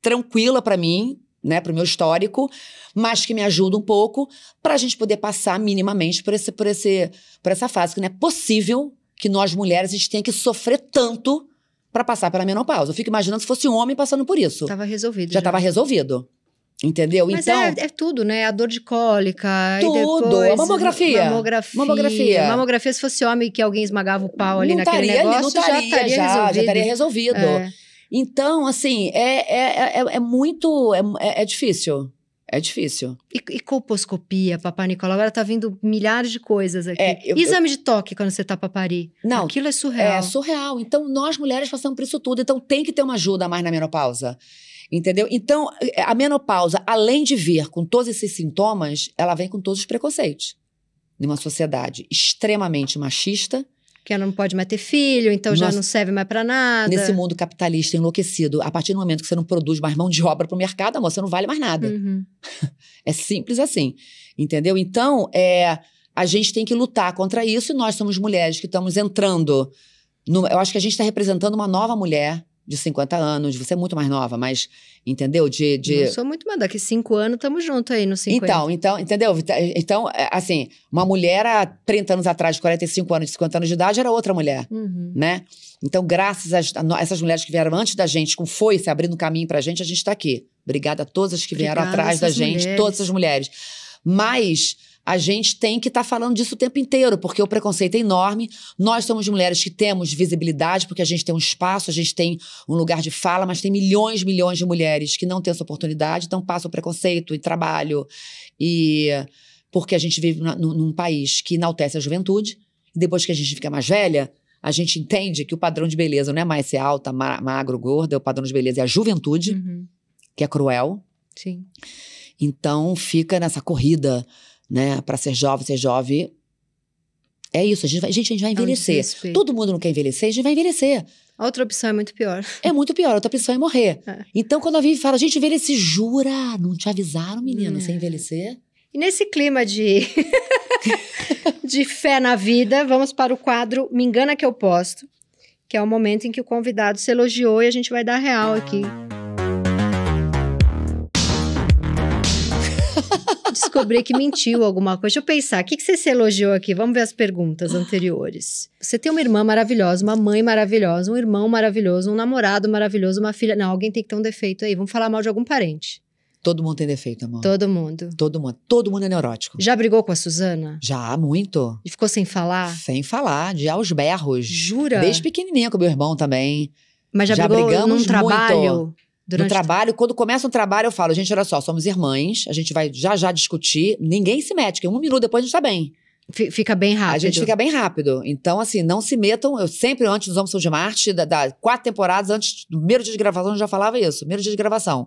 tranquila para mim, né, pro meu histórico, mas que me ajuda um pouco para a gente poder passar minimamente por esse, por esse, por essa fase que não é possível que nós mulheres a gente tenha que sofrer tanto para passar pela menopausa. Eu fico imaginando se fosse um homem passando por isso. Tava resolvido. Já, já. tava resolvido. Entendeu? Mas então, é, é, tudo, né? A dor de cólica. Tudo. Depois, a mamografia. Mamografia. Mamografia. Mamografia, se fosse homem que alguém esmagava o pau ali não naquele taria, negócio, não taria, já estaria já, resolvido. Já estaria resolvido. É. Então, assim, é, é, é, é muito. É, é difícil. É difícil. E, e colposcopia, papai Nicolau? Agora tá vindo milhares de coisas aqui. É, eu, Exame eu... de toque quando você tá parir Não. Aquilo é surreal. É surreal. Então, nós mulheres passamos por isso tudo. Então, tem que ter uma ajuda mais na menopausa. Entendeu? Então, a menopausa, além de vir com todos esses sintomas, ela vem com todos os preconceitos. De uma sociedade extremamente machista. Que ela não pode mais ter filho, então já não serve mais para nada. Nesse mundo capitalista enlouquecido, a partir do momento que você não produz mais mão de obra para o mercado, amor, você não vale mais nada. Uhum. [laughs] é simples assim. Entendeu? Então, é, a gente tem que lutar contra isso e nós somos mulheres que estamos entrando. No, eu acho que a gente está representando uma nova mulher de 50 anos, você é muito mais nova, mas entendeu? De, de... Eu sou muito mais, daqui cinco anos estamos juntos aí no 50. Então, então, entendeu? Eh, então, é, assim, uma mulher há 30 anos atrás, 45 anos, 50 anos de idade, era outra mulher, uhum. né? Então, graças a, a, essas mulheres que vieram antes da gente, com força, abrindo caminho pra gente, a gente tá aqui. Obrigada a todas as que vieram Obrigada atrás da gente, mulheres. todas as mulheres. Mas a gente tem que estar tá falando disso o tempo inteiro, porque o preconceito é enorme. Nós somos mulheres que temos visibilidade, porque a gente tem um espaço, a gente tem um lugar de fala, mas tem milhões, milhões de mulheres que não têm essa oportunidade, então passam preconceito e trabalho. E porque a gente vive na, num, num país que enaltece a juventude, e depois que a gente fica mais velha, a gente entende que o padrão de beleza não é mais ser alta, ma magro, gorda, o padrão de beleza é a juventude, uhum. que é cruel. Sim. Então fica nessa corrida né? Para ser jovem, ser jovem. É isso, a gente vai, gente, a gente vai envelhecer. É um Todo mundo não quer envelhecer, a gente vai envelhecer. A outra opção é muito pior. É muito pior, a outra opção é morrer. É. Então, quando a Vivi fala, a gente, envelhece jura? Não te avisaram, menina, é. você envelhecer? E nesse clima de, [laughs] de fé na vida, vamos para o quadro Me Engana Que Eu Posto, que é o momento em que o convidado se elogiou e a gente vai dar real aqui descobrir que mentiu alguma coisa, deixa eu pensar, o que, que você se elogiou aqui? Vamos ver as perguntas anteriores. Você tem uma irmã maravilhosa, uma mãe maravilhosa, um irmão maravilhoso, um namorado maravilhoso, uma filha. Não, alguém tem que ter um defeito aí. Vamos falar mal de algum parente. Todo mundo tem defeito, amor. Todo mundo. Todo mundo. Todo mundo é neurótico. Já brigou com a Suzana? Já, muito. E ficou sem falar? Sem falar, de aos berros. Jura? Desde pequenininha com meu irmão também. Mas já, já brigou brigamos num trabalho? Muito. Durante... No trabalho, quando começa um trabalho, eu falo, gente, olha só, somos irmãs, a gente vai já já discutir, ninguém se mete, que um minuto depois a gente tá bem. Fica bem rápido. A gente fica bem rápido. Então, assim, não se metam. Eu sempre, antes dos Homens São de Marte, da, da, quatro temporadas, antes do primeiro dia de gravação, eu já falava isso, primeiro dia de gravação.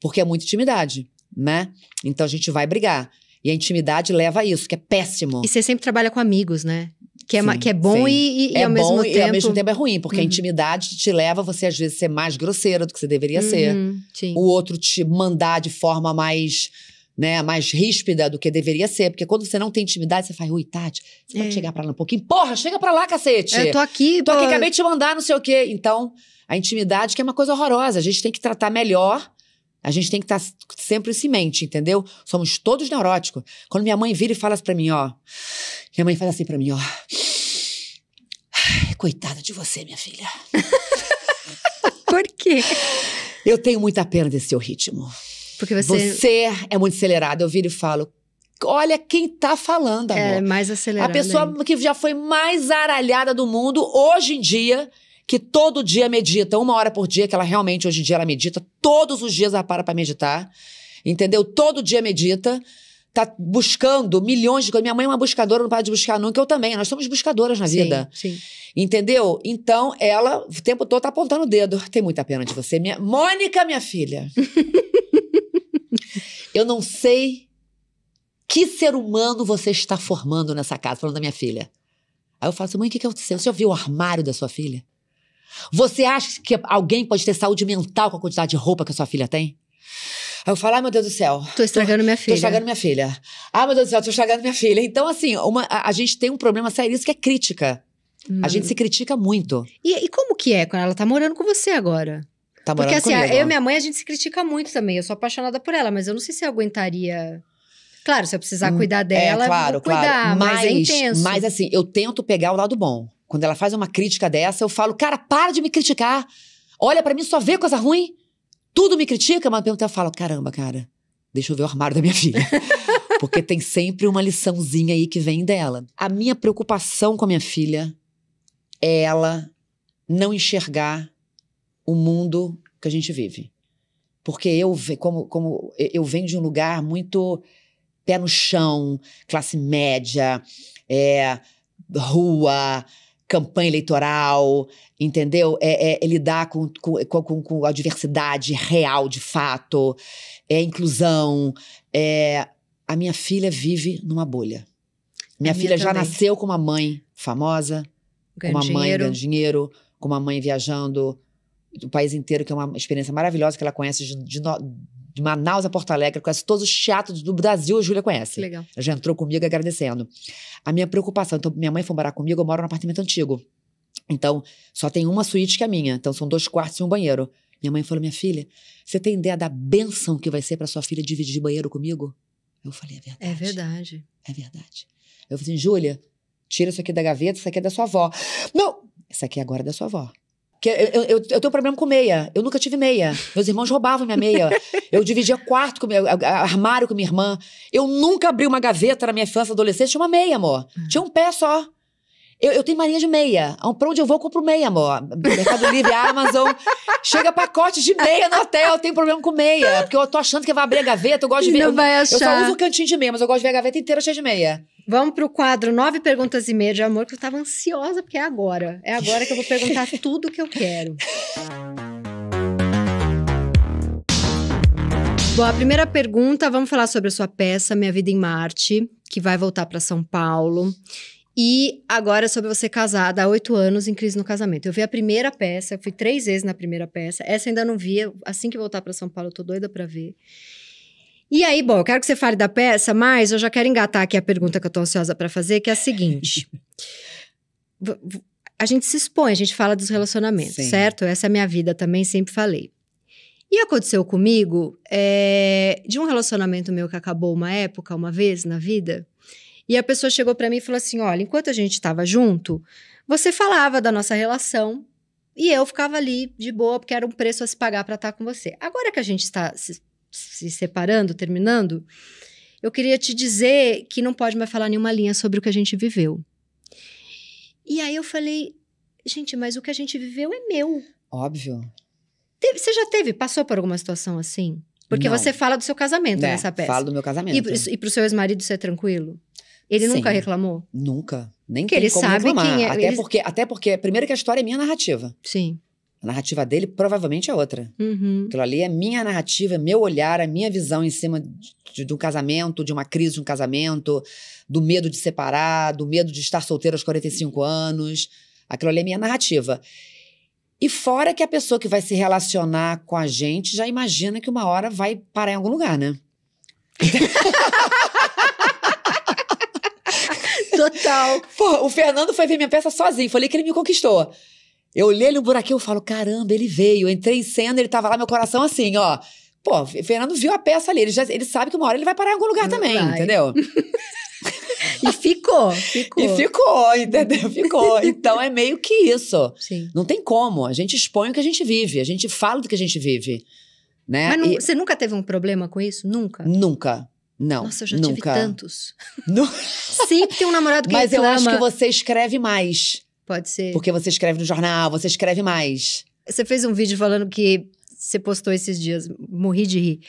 Porque é muita intimidade, né? Então a gente vai brigar. E a intimidade leva a isso, que é péssimo. E você sempre trabalha com amigos, né? Que é, sim, que é bom sim. e, e, é e ao bom mesmo tempo. E ao mesmo tempo é ruim, porque uhum. a intimidade te leva você, às vezes, ser mais grosseira do que você deveria uhum, ser. Sim. O outro te mandar de forma mais. Né, mais ríspida do que deveria ser. Porque quando você não tem intimidade, você faz, ui, Tati, você é. pode chegar pra lá um pouquinho. Porra, chega pra lá, cacete! É, eu tô aqui, tô, tô aqui, acabei de te mandar, não sei o quê. Então, a intimidade, que é uma coisa horrorosa, a gente tem que tratar melhor a gente tem que estar tá sempre em mente, entendeu? Somos todos neuróticos. Quando minha mãe vira e fala assim mim, ó. Minha mãe fala assim para mim, ó. Coitada de você, minha filha. [laughs] Por quê? Eu tenho muita pena desse seu ritmo. Porque você. Você é muito acelerado. Eu viro e falo, olha quem tá falando, é, amor. É, mais acelerada. A pessoa que já foi mais aralhada do mundo, hoje em dia, que todo dia medita, uma hora por dia, que ela realmente hoje em dia ela medita, todos os dias ela para para meditar, entendeu? Todo dia medita, tá buscando milhões de coisas. Minha mãe é uma buscadora, não para de buscar nunca, eu também, nós somos buscadoras na sim, vida. Sim. Entendeu? Então ela o tempo todo tá apontando o dedo. Tem muita pena de você, minha Mônica, minha filha. [laughs] eu não sei que ser humano você está formando nessa casa, falando da minha filha. Aí eu falo assim, mãe, o que, que aconteceu? Você já viu o armário da sua filha? Você acha que alguém pode ter saúde mental com a quantidade de roupa que a sua filha tem? Aí eu falo, ai meu Deus do céu. Tô estragando tô, minha filha. Tô estragando minha filha. Ah, meu Deus do céu, tô estragando minha filha. Então, assim, uma, a, a gente tem um problema sério, isso que é crítica. Hum. A gente se critica muito. E, e, como que é quando ela tá morando com você agora? Tá morando Porque assim, eu e minha mãe, a gente se critica muito também. Eu sou apaixonada por ela, mas eu não sei se eu aguentaria. Claro, se eu precisar hum, cuidar é, dela, é, claro, eu vou cuidar, claro. mas, mas é intenso. Mas assim, eu tento pegar o lado bom. Quando ela faz uma crítica dessa, eu falo, cara, para de me criticar. Olha para mim, só vê coisa ruim. Tudo me critica, mas eu mesmo eu falo, caramba, cara, deixa eu ver o armário da minha filha. [laughs] Porque tem sempre uma liçãozinha aí que vem dela. A minha preocupação com a minha filha é ela não enxergar o mundo que a gente vive. Porque eu, como, como eu venho de um lugar muito pé no chão, classe média, é, rua, campanha eleitoral, entendeu? É, é, é lidar com, com, com, com, a diversidade real, de fato, é inclusão. É... A minha filha vive numa bolha. Minha, minha filha também. já nasceu com uma mãe famosa, com uma mãe ganhando dinheiro, com uma mãe viajando o país inteiro, que é uma experiência maravilhosa que ela conhece de, de de Manaus a Porto Alegre, conhece todos os teatros do Brasil a Júlia conhece. Legal. Ela já entrou comigo agradecendo. A minha preocupação, então minha mãe foi morar comigo, eu moro num apartamento antigo. Então, só tem uma suíte que é a minha. Então, são dois quartos e um banheiro. Minha mãe falou: Minha filha, você tem ideia da benção que vai ser para sua filha dividir banheiro comigo? Eu falei: É verdade. É verdade. É verdade. Eu falei assim: Júlia, tira isso aqui da gaveta, isso aqui é da sua avó. Não! Isso aqui é agora é da sua avó. Que eu, eu, eu, tenho problema com meia. Eu nunca tive meia. Meus irmãos roubavam minha meia. Eu dividia quarto com minha, armário com minha irmã. Eu nunca abri uma gaveta na minha infância adolescente. Tinha uma meia, amor. Ah. Tinha um pé só. Eu, eu, tenho marinha de meia. Pra onde eu vou, eu compro meia, amor. Mercado Livre, [laughs] Amazon. Chega pacotes de meia no hotel. Eu tenho problema com meia. Porque eu tô achando que vai abrir a gaveta. Eu gosto de ver. Não vai achar. Eu só uso o cantinho de meia, mas eu gosto de ver a gaveta inteira cheia de meia. Vamos para o quadro Nove Perguntas e Meia de Amor, que eu estava ansiosa, porque é agora. É agora que eu vou perguntar [laughs] tudo que eu quero. Bom, a primeira pergunta, vamos falar sobre a sua peça Minha Vida em Marte, que vai voltar para São Paulo. E agora é sobre você casada há oito anos em crise no casamento. Eu vi a primeira peça, eu fui três vezes na primeira peça. Essa ainda não vi, assim que voltar para São Paulo, eu tô doida para ver. E aí, bom, eu quero que você fale da peça, mas eu já quero engatar aqui a pergunta que eu tô ansiosa para fazer, que é a seguinte. [laughs] a gente se expõe, a gente fala dos relacionamentos, Sim. certo? Essa é a minha vida também, sempre falei. E aconteceu comigo é, de um relacionamento meu que acabou uma época, uma vez na vida, e a pessoa chegou para mim e falou assim: olha, enquanto a gente estava junto, você falava da nossa relação e eu ficava ali de boa, porque era um preço a se pagar para estar tá com você. Agora que a gente está se separando, terminando, eu queria te dizer que não pode mais falar nenhuma linha sobre o que a gente viveu. E aí eu falei, gente, mas o que a gente viveu é meu. Óbvio. Teve, você já teve, passou por alguma situação assim? Porque não. você fala do seu casamento é, nessa peça. Falo do meu casamento. E, e pro seu ex-marido isso é tranquilo? Ele Sim. nunca reclamou? Nunca. Nem que ele sabe reclamar. quem é. Até, ele... porque, até porque, primeiro que a história é minha narrativa. Sim. A narrativa dele provavelmente é outra. Uhum. Aquilo ali é minha narrativa, é meu olhar, a é minha visão em cima de, de, um casamento, de uma crise de um casamento, do medo de separar, do medo de estar solteiro aos 45 anos. Aquilo ali é minha narrativa. E fora que a pessoa que vai se relacionar com a gente já imagina que uma hora vai parar em algum lugar, né? [laughs] Total. Pô, o Fernando foi ver minha peça sozinho. Falei que ele me conquistou. Eu olhei ele no buraquinho e falo, caramba, ele veio. Eu entrei em cena, ele tava lá, meu coração assim, ó. Pô, Fernando viu a peça ali, ele, já, ele sabe que uma hora ele vai parar em algum lugar também, vai. entendeu? [laughs] e ficou, ficou. E ficou, entendeu? [laughs] Ficou. Então é meio que isso. Sim. Não tem como. A gente expõe o que a gente vive, a gente fala do que a gente vive. Né? Mas não, e... você nunca teve um problema com isso? Nunca? Nunca. Não. Nossa, eu já nunca. tive tantos. [laughs] Sempre tem um namorado que Mas reclama. Mas eu acho que você escreve mais. Pode ser. Porque você escreve no jornal, você escreve mais. Você fez um vídeo falando que você postou esses dias, morri de rir.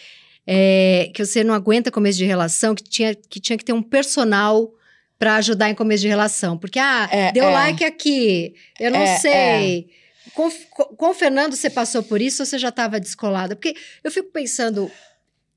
É, que você não aguenta começo de relação, que tinha que, tinha que ter um personal para ajudar em começo de relação. Porque, ah, é, deu é. like aqui, eu não é, sei. É. Com, com o Fernando, você passou por isso ou você já estava descolada? Porque eu fico pensando,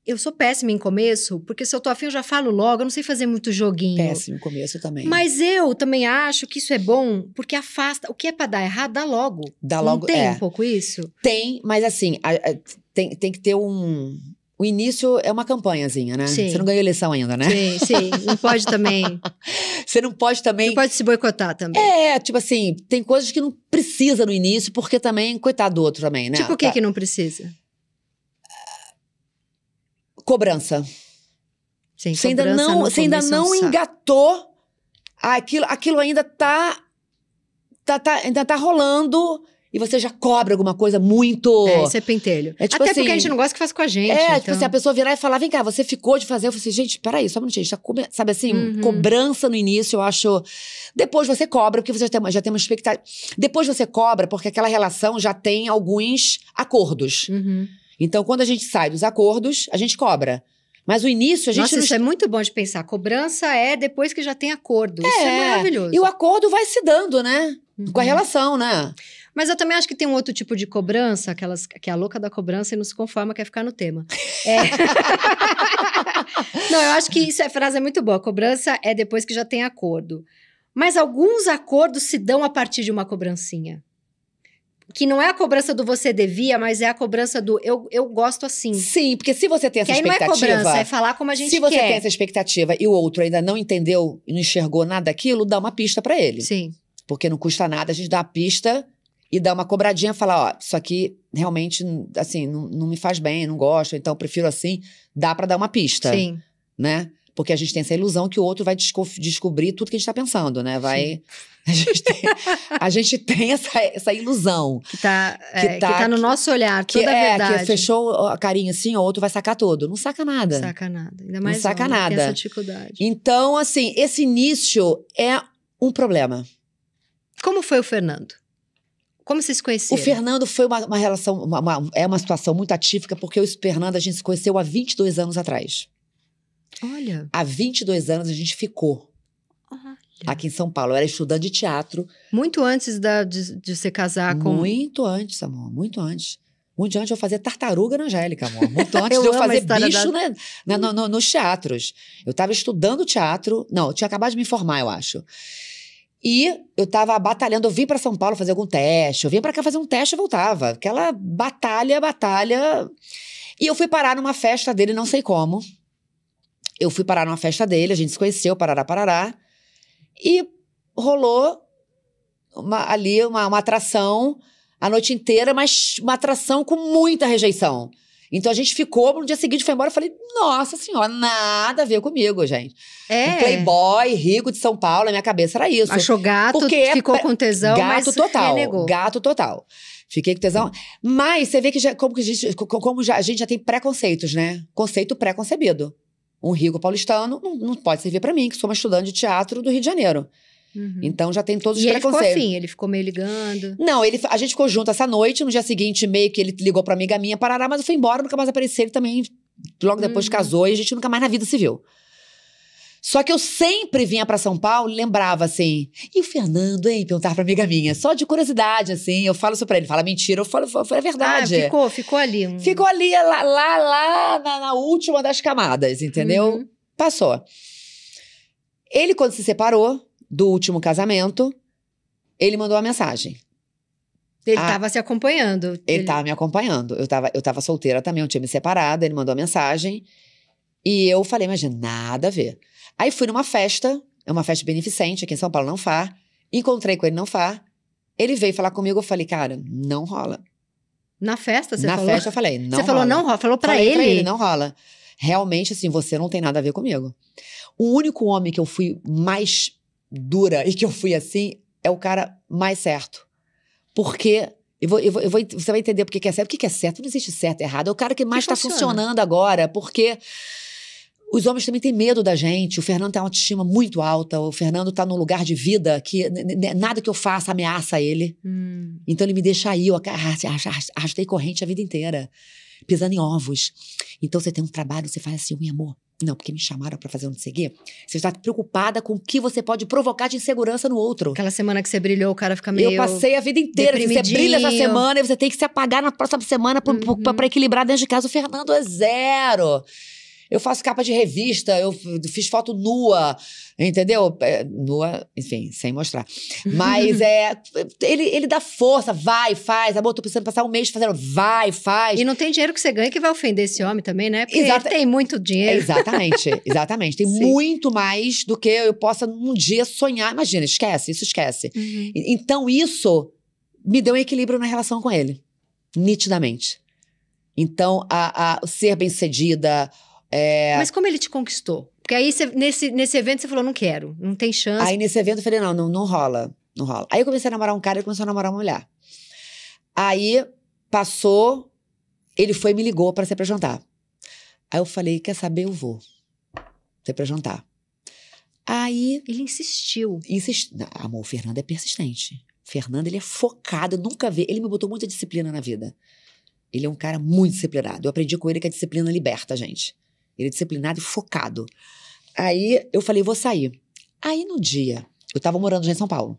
eu sou péssima em começo, porque se eu tô afim, eu já falo logo, eu não sei fazer muito joguinho. Péssimo começo também. Mas eu também acho que isso é bom, porque afasta. O que é pra dar errado, dá logo. Dá não logo. Tem é. um pouco isso? Tem, mas assim, a, a, tem, tem que ter um. O início é uma campanhazinha, né? Sim. Você não ganhou eleição ainda, né? Sim, sim. Não pode também. [laughs] Você não pode também. Não pode se boicotar também. É, tipo assim, tem coisas que não precisa no início, porque também, coitado do outro também, né? Tipo o que tá. que não precisa? Cobrança. sem você ainda não, você ainda é não engatou aquilo, aquilo ainda tá, tá, tá ainda tá rolando e você já cobra alguma coisa muito. É, isso é pentelho. É, tipo Até assim, porque a gente não gosta que faz com a gente. É, tipo então. tipo assim, a pessoa virar e falar: vem cá, você ficou de fazer. Eu falei assim, gente, peraí, só um minutinho. já come... Sabe assim, uhum. cobrança no início, eu acho. Depois você cobra, porque você já tem, já tem uma expectativa. Depois você cobra, porque aquela relação já tem alguns acordos. Uhum. Então, quando a gente sai dos acordos, a gente cobra. Mas o início a gente Nossa, não... isso é muito bom de pensar. A cobrança é depois que já tem acordo. É, isso é maravilhoso. E o acordo vai se dando, né? Uhum. Com a uhum. relação, né? Mas eu também acho que tem um outro tipo de cobrança, aquelas que é a louca da cobrança e não se conforma, quer ficar no tema. É... [laughs] não, eu acho que isso é frase é muito boa. A cobrança é depois que já tem acordo. Mas alguns acordos se dão a partir de uma cobrancinha que não é a cobrança do você devia, mas é a cobrança do eu, eu gosto assim. Sim, porque se você tem essa que expectativa. Aí não é cobrança, é falar como a gente quer. Se você quer. tem essa expectativa e o outro ainda não entendeu e não enxergou nada daquilo, dá uma pista para ele. Sim. Porque não custa nada a gente dar a pista e dar uma cobradinha, falar, ó, isso aqui realmente, assim, não, não me faz bem, não gosto, então prefiro assim. Dá para dar uma pista. Sim. Né? Porque a gente tem essa ilusão que o outro vai desco descobrir tudo que a gente está pensando, né? Vai. [laughs] A gente, tem, a gente tem, essa, essa ilusão. Que está é, tá, tá no nosso olhar, que, é, Que fechou a carinha assim, o outro vai sacar todo. Não saca nada. Não saca nada. Ainda mais não saca homem, nada. essa dificuldade. Então, assim, esse início é um problema. Como foi o Fernando? Como vocês se conheceram? O Fernando foi uma, uma relação, uma, uma, é uma situação muito atípica, porque eu e o Fernando a gente se conheceu há 22 anos atrás. Olha. Há 22 anos a gente ficou. Olha. Aqui em São Paulo. Eu era estudante de teatro. Muito antes da, de, de se casar com. Muito antes, amor. Muito antes. Muito antes eu fazer tartaruga na Angélica, amor. Muito [laughs] antes eu de eu fazer bicho da... né, na, no, nos teatros. Eu estava estudando teatro. Não, eu tinha acabado de me formar, eu acho. E eu estava batalhando. Eu vim para São Paulo fazer algum teste. Eu vim para cá fazer um teste e voltava. Aquela batalha, batalha. E eu fui parar numa festa dele, não sei como. Eu fui parar numa festa dele, a gente se conheceu, parará, parará. E rolou uma, ali uma, uma atração a noite inteira, mas uma atração com muita rejeição. Então a gente ficou, no dia seguinte foi embora, e falei, nossa senhora, nada a ver comigo, gente. É. Um playboy rico de São Paulo, na minha cabeça era isso. Achou gato, Porque é ficou com tesão, gato total, renegou. Gato total. Fiquei com tesão. Mas você vê que já, como, que a gente, como já, a gente já tem preconceitos, né? Conceito pré-concebido um rico paulistano não, não pode servir para mim, que sou uma estudante de teatro do Rio de Janeiro. Uhum. Então já tem todos os e preconceitos. Ele ficou assim, ele ficou meio ligando. Não, ele, a gente ficou junto essa noite, no dia seguinte, meio que ele ligou pra amiga minha, parará, mas eu fui embora, nunca mais apareceu, Ele também, logo depois, uhum. casou e a gente nunca mais na vida se viu. Só que eu sempre vinha para São Paulo e lembrava assim, e o Fernando, hein? Perguntava pra amiga minha, só de curiosidade, assim. Eu falo isso pra ele, fala mentira, eu falo, foi falo é verdade. Ah, ficou, ficou ali. Um... Ficou ali, lá, lá, lá na, na, última das camadas, entendeu? Uhum. Passou. Ele, quando se separou do último casamento, ele mandou uma mensagem. Ele estava ah. se acompanhando. Ele, estava me acompanhando. Eu estava eu tava solteira também, eu tinha me separado. Ele mandou uma mensagem. E eu falei, imagina, nada a ver. Aí fui numa festa, é uma festa beneficente aqui em São Paulo, não far. Encontrei com ele não far. Ele veio falar comigo, eu falei, cara, não rola. Na festa, você Na falou? Na festa eu falei, não você rola. Você falou, não rola, falou pra falei ele. Pra ele, não rola. Realmente, assim, você não tem nada a ver comigo. O único homem que eu fui mais dura e que eu fui assim é o cara mais certo. Porque eu vou, eu vou, eu vou, você vai entender porque que é certo. O que, é certo? Não existe certo e errado. É o cara que mais está funciona. funcionando agora, porque os homens também têm medo da gente. O Fernando tem uma autoestima muito alta. O Fernando tá num lugar de vida que nada que eu faça ameaça ele. Hum. Então ele me deixa aí. Eu arrastei corrente a vida inteira, pisando em ovos. Então você tem um trabalho, você faz assim, amor. Não, porque me chamaram para fazer um seguir. Você está preocupada com o que você pode provocar de insegurança no outro. Aquela semana que você brilhou, o cara fica meio. Eu passei a vida inteira. Você brilha essa semana e você tem que se apagar na próxima semana para uhum. equilibrar dentro de casa. O Fernando é zero. Eu faço capa de revista, eu fiz foto nua, entendeu? É, nua, enfim, sem mostrar. Mas [laughs] é. Ele, ele dá força, vai, faz. Amor, tô precisando passar um mês fazendo, vai, faz. E não tem dinheiro que você ganha que vai ofender esse homem também, né? Porque Exata... ele tem muito dinheiro. Exatamente, [laughs] exatamente. Tem Sim. muito mais do que eu possa um dia sonhar. Imagina, esquece, isso esquece. Uhum. Então isso me deu um equilíbrio na relação com ele, nitidamente. Então, a, a ser bem-cedida, é... Mas como ele te conquistou? Porque aí cê, nesse, nesse evento você falou, não quero, não tem chance. Aí nesse evento eu falei, não, não, não rola, não rola. Aí eu comecei a namorar um cara e começou a namorar uma mulher. Aí passou, ele foi e me ligou para ser pra jantar. Aí eu falei, quer saber, eu vou. Ser pra jantar. Aí. Ele insistiu. Insist... amor, o Fernando é persistente. Fernando, ele é focado, nunca vê. Ele me botou muita disciplina na vida. Ele é um cara muito disciplinado. Eu aprendi com ele que a disciplina liberta a gente. Ele é disciplinado e focado. Aí eu falei, vou sair. Aí no dia, eu tava morando já em São Paulo.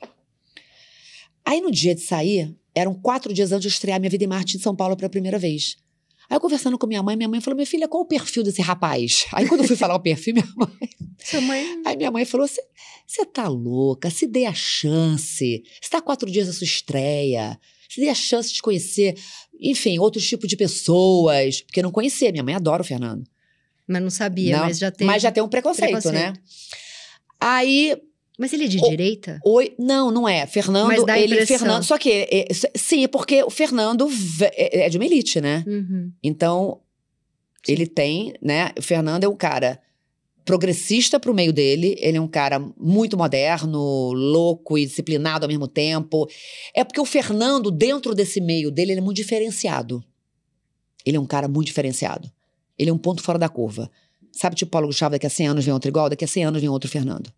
Aí no dia de sair, eram quatro dias antes de eu estrear minha vida em Marte em São Paulo pela primeira vez. Aí eu conversando com minha mãe, minha mãe falou: Minha filha, qual o perfil desse rapaz? Aí quando eu fui falar o perfil, minha mãe. [laughs] Sua mãe. [laughs] Aí minha mãe falou: Você tá louca, se dê a chance. Você tá quatro dias da sua estreia. Se dê a chance de conhecer, enfim, outros tipos de pessoas. Porque eu não conhecia, minha mãe adora o Fernando. Mas não sabia, não, mas já tem. Mas já tem um preconceito, né? preconceito. né? Aí. Mas ele é de o, direita? Oi, não, não é. Fernando, mas dá ele impressão. Fernando, só que é, é sim, é porque o Fernando é, é de uma elite, né? Uhum. Então sim. ele tem, né? O Fernando é um cara progressista pro meio dele, ele é um cara muito moderno, louco e disciplinado ao mesmo tempo. É porque o Fernando dentro desse meio dele, ele é muito diferenciado. Ele é um cara muito diferenciado. Ele é um ponto fora da curva. Sabe, tipo Paulo Gustavo, daqui a 100 anos vem outro igual, daqui a 100 anos vem outro Fernando.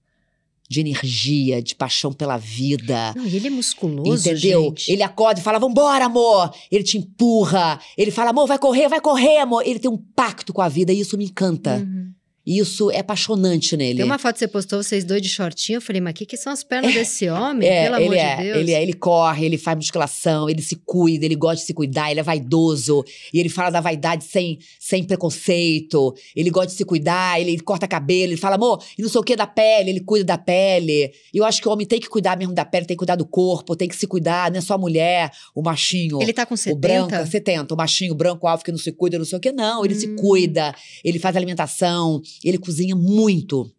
De energia, de paixão pela vida. Não, ele é musculoso, Entendeu? Gente. Ele acorda e fala, vambora, amor. Ele te empurra. Ele fala, amor, vai correr, vai correr, amor. Ele tem um pacto com a vida e isso me encanta. Uhum. E isso é apaixonante nele. Tem uma foto que você postou, vocês dois de shortinho. Eu falei, mas o que, que são as pernas é, desse homem? É, Pelo amor de é, Deus. Ele, é, ele corre, ele faz musculação, ele se cuida, ele gosta de se cuidar, ele é vaidoso. E ele fala da vaidade sem, sem preconceito. Ele gosta de se cuidar, ele corta cabelo, ele fala, amor, e não sei o que da pele, ele cuida da pele. E eu acho que o homem tem que cuidar mesmo da pele, tem que cuidar do corpo, tem que se cuidar, não é só a mulher, o machinho. Ele tá com 70? O branco, 70, é o machinho, branco, alvo que não se cuida, não sei o que. Não, ele hum. se cuida, ele faz alimentação ele cozinha muito.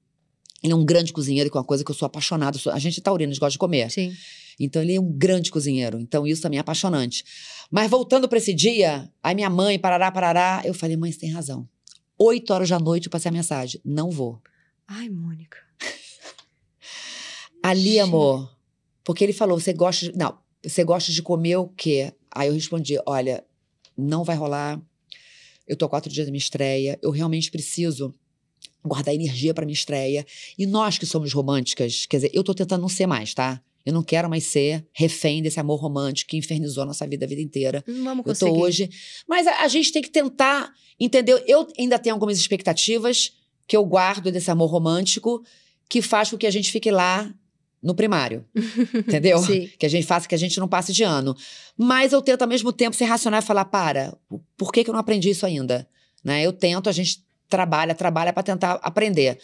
Ele é um grande cozinheiro, que é uma coisa que eu sou apaixonada. A gente é taurina, a gente gosta de comer. Sim. Então ele é um grande cozinheiro. Então isso também é apaixonante. Mas voltando para esse dia, aí minha mãe, parará, parará, eu falei, mãe, você tem razão. Oito horas da noite eu passei a mensagem: não vou. Ai, Mônica. [laughs] Ali, amor, porque ele falou: você gosta. De... Não, você gosta de comer o quê? Aí eu respondi: olha, não vai rolar. Eu tô quatro dias da minha estreia. Eu realmente preciso guardar energia para minha estreia. E nós que somos românticas, quer dizer, eu tô tentando não ser mais, tá? Eu não quero mais ser refém desse amor romântico que infernizou a nossa vida a vida inteira. Não hum, vamos conseguir. Eu tô hoje. Mas a, a, gente tem que tentar, entendeu? Eu ainda tenho algumas expectativas que eu guardo desse amor romântico que faz com que a gente fique lá no primário. [laughs] entendeu? Sim. Que a gente faça que a gente não passe de ano. Mas eu tento ao mesmo tempo ser racional e falar: para, por que, que eu não aprendi isso ainda? Né? Eu tento, a gente trabalha, trabalha para tentar aprender.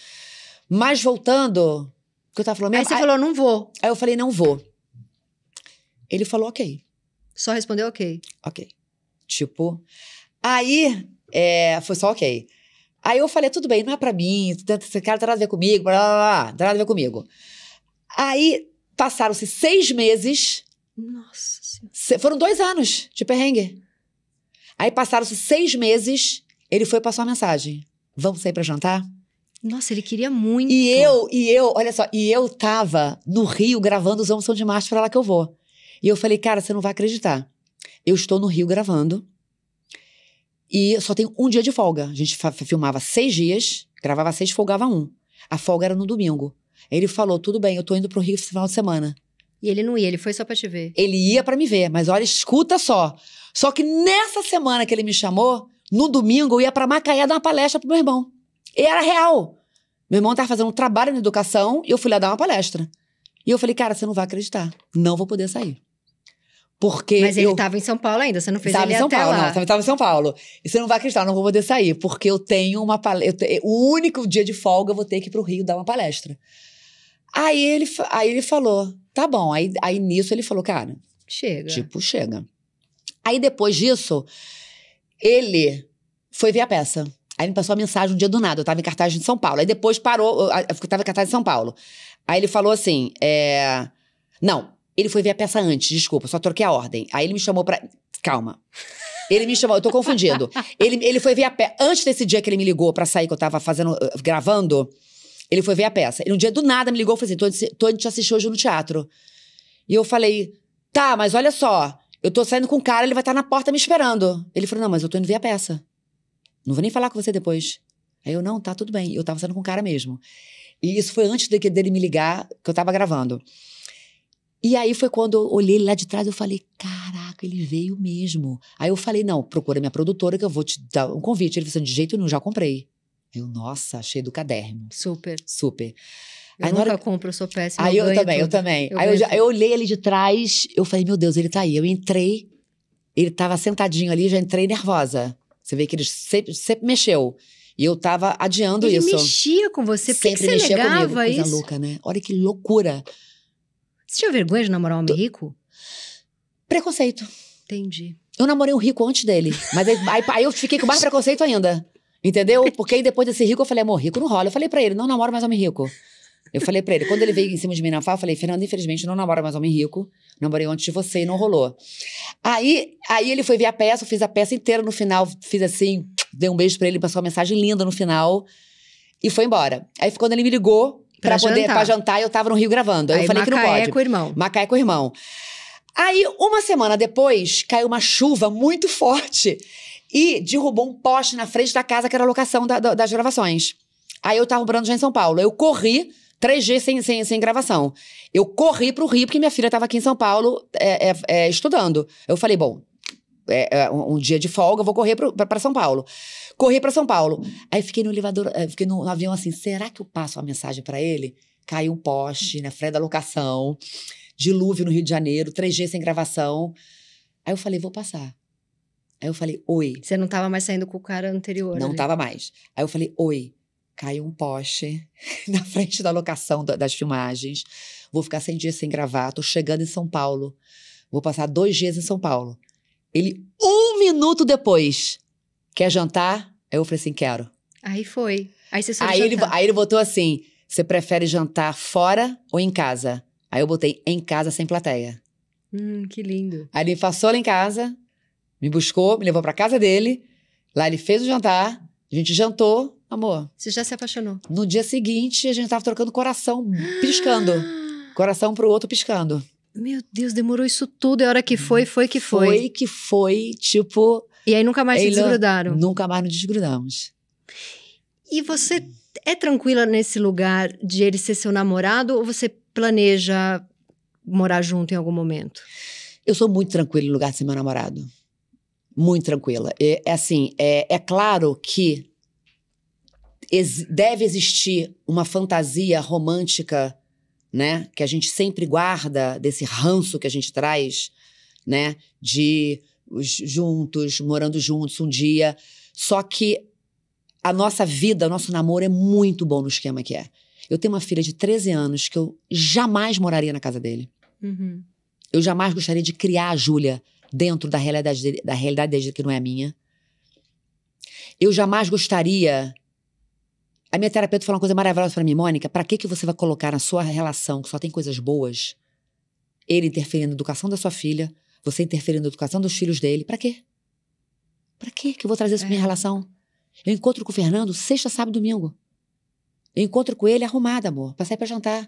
Mas voltando, que eu tava falando, aí você aí, falou não vou. Aí eu falei não vou. Ele falou ok. Só respondeu ok. Ok. Tipo, aí é, foi só ok. Aí eu falei, tudo bem, não é pra mim, esse cara não tem nada a ver comigo, blá, blá, blá, não tem nada a ver comigo. Aí passaram-se seis meses. Nossa Senhora. Foram dois anos de perrengue. Aí passaram-se seis meses, ele foi passar uma mensagem. Vamos sair para jantar? Nossa, ele queria muito. E eu, e eu, olha só, e eu tava no Rio gravando Os Homens São de Marte para lá que eu vou. E eu falei, cara, você não vai acreditar. Eu estou no Rio gravando e só tenho um dia de folga. A gente filmava seis dias, gravava seis, folgava um. A folga era no domingo. Ele falou, tudo bem, eu tô indo pro Rio esse final de semana. E ele não ia, ele foi só pra te ver. Ele ia para me ver, mas olha, escuta só. Só que nessa semana que ele me chamou, no domingo, eu ia para Macaé dar uma palestra pro meu irmão. E era real. Meu irmão tava fazendo um trabalho na educação e eu fui lá dar uma palestra. E eu falei, cara, você não vai acreditar. Não vou poder sair. Porque Mas ele eu... tava em São Paulo ainda, você não fez tava ele em São até Paulo, lá. Não, tava em São Paulo. E você não vai acreditar, não vou poder sair. Porque eu tenho uma palestra... O único dia de folga eu vou ter que ir pro Rio dar uma palestra. Aí ele, aí ele falou, tá bom. Aí, aí nisso ele falou, cara... Chega. Tipo, chega. Aí depois disso... Ele foi ver a peça. Aí me passou a mensagem um dia do nada. Eu tava em cartaz em São Paulo. Aí depois parou. Eu tava em cartaz em São Paulo. Aí ele falou assim: é... Não, ele foi ver a peça antes, desculpa, só troquei a ordem. Aí ele me chamou pra. Calma. Ele me chamou, eu tô confundindo. Ele, ele foi ver a peça. Antes desse dia que ele me ligou pra sair, que eu tava fazendo, eh, gravando, ele foi ver a peça. E um dia do nada me ligou e falou assim: Tô, tô indo te assistir hoje no teatro. E eu falei: Tá, mas olha só. Eu tô saindo com o cara, ele vai estar tá na porta me esperando. Ele falou: Não, mas eu tô indo ver a peça. Não vou nem falar com você depois. Aí eu: Não, tá tudo bem. Eu tava saindo com o cara mesmo. E isso foi antes de, dele me ligar, que eu tava gravando. E aí foi quando eu olhei ele lá de trás, eu falei, caraca, ele veio mesmo. Aí eu falei, não, procura minha produtora que eu vou te dar um convite. Ele falou, assim, de jeito nenhum, já comprei. Eu, nossa, achei do caderno. Super. Super. Eu aí nunca hora... compro, eu sou péssima. Aí eu, eu também, tudo. eu também. Eu aí eu, já, eu, olhei ali de trás, eu falei, meu Deus, ele tá aí. Eu entrei, ele tava sentadinho ali, já entrei nervosa. Você vê que ele sempre, sempre mexeu. E eu tava adiando ele isso. Ele mexia com você, porque sempre que você mexia comigo. Coisa louca, né? Olha que loucura. Você tinha vergonha de namorar um homem rico? Preconceito. Entendi. Eu namorei um rico antes dele. Mas aí, aí, aí eu fiquei com mais [laughs] preconceito ainda. Entendeu? Porque aí depois desse rico eu falei, amor, rico não rola. Eu falei para ele, não namoro mais homem rico. Eu falei pra ele, quando ele veio em cima de mim na fala, eu falei, Fernando, infelizmente, não namoro mais homem rico. Namorei antes de você e não rolou. Aí, aí ele foi ver a peça, eu fiz a peça inteira no final, fiz assim, dei um beijo pra ele, passou uma mensagem linda no final e foi embora. Aí quando ele me ligou pra, pra poder jantar. pra jantar, eu tava no Rio gravando. Aí, aí eu falei Macaé que não pode. com o irmão. Macaé com o irmão. Aí, uma semana depois, caiu uma chuva muito forte e derrubou um poste na frente da casa que era a locação da, da, das gravações. Aí eu tava morando já em São Paulo. Eu corri 3G sem, sem, sem gravação. Eu corri pro Rio, porque minha filha estava aqui em São Paulo é, é, é, estudando. Eu falei, bom, é, é um, um dia de folga, vou correr para São Paulo. Corri para São Paulo. Aí fiquei no elevador, é, fiquei no, no avião assim, será que eu passo uma mensagem para ele? Caiu um poste na frente da locação, dilúvio no Rio de Janeiro, 3G sem gravação. Aí eu falei, vou passar. Aí eu falei, oi. Você não estava mais saindo com o cara anterior. Não estava né? mais. Aí eu falei, oi caiu um poste [laughs] na frente da locação das filmagens. Vou ficar 100 dias sem gravar. Tô chegando em São Paulo. Vou passar dois dias em São Paulo. Ele, um minuto depois, quer jantar? Aí eu falei assim: quero. Aí foi. Aí você aí ele, aí ele botou assim: você prefere jantar fora ou em casa? Aí eu botei em casa sem plateia. Hum, que lindo. Aí ele passou lá em casa, me buscou, me levou para casa dele. Lá ele fez o jantar, a gente jantou. Amor. Você já se apaixonou? No dia seguinte, a gente tava trocando coração, piscando. [gasps] coração pro outro piscando. Meu Deus, demorou isso tudo. E é a hora que foi, foi que foi. Foi que foi, tipo. E aí nunca mais se desgrudaram. Nunca mais nos desgrudamos. E você é tranquila nesse lugar de ele ser seu namorado ou você planeja morar junto em algum momento? Eu sou muito tranquila no lugar de ser meu namorado. Muito tranquila. É, é assim, é, é claro que ex deve existir uma fantasia romântica, né? Que a gente sempre guarda desse ranço que a gente traz, né? De juntos, morando juntos um dia. Só que a nossa vida, nosso namoro é muito bom no esquema que é. Eu tenho uma filha de 13 anos que eu jamais moraria na casa dele. Uhum. Eu jamais gostaria de criar a Júlia dentro da realidade dele, da realidade dele que não é a minha. Eu jamais gostaria a minha terapeuta falou uma coisa maravilhosa para mim, Mônica. Para que, que você vai colocar na sua relação, que só tem coisas boas, ele interferindo na educação da sua filha, você interferindo na educação dos filhos dele? Para quê? Para que eu vou trazer isso é. pra minha é. relação? Eu encontro com o Fernando sexta, sábado e domingo. Eu encontro com ele arrumada, amor, pra sair pra jantar.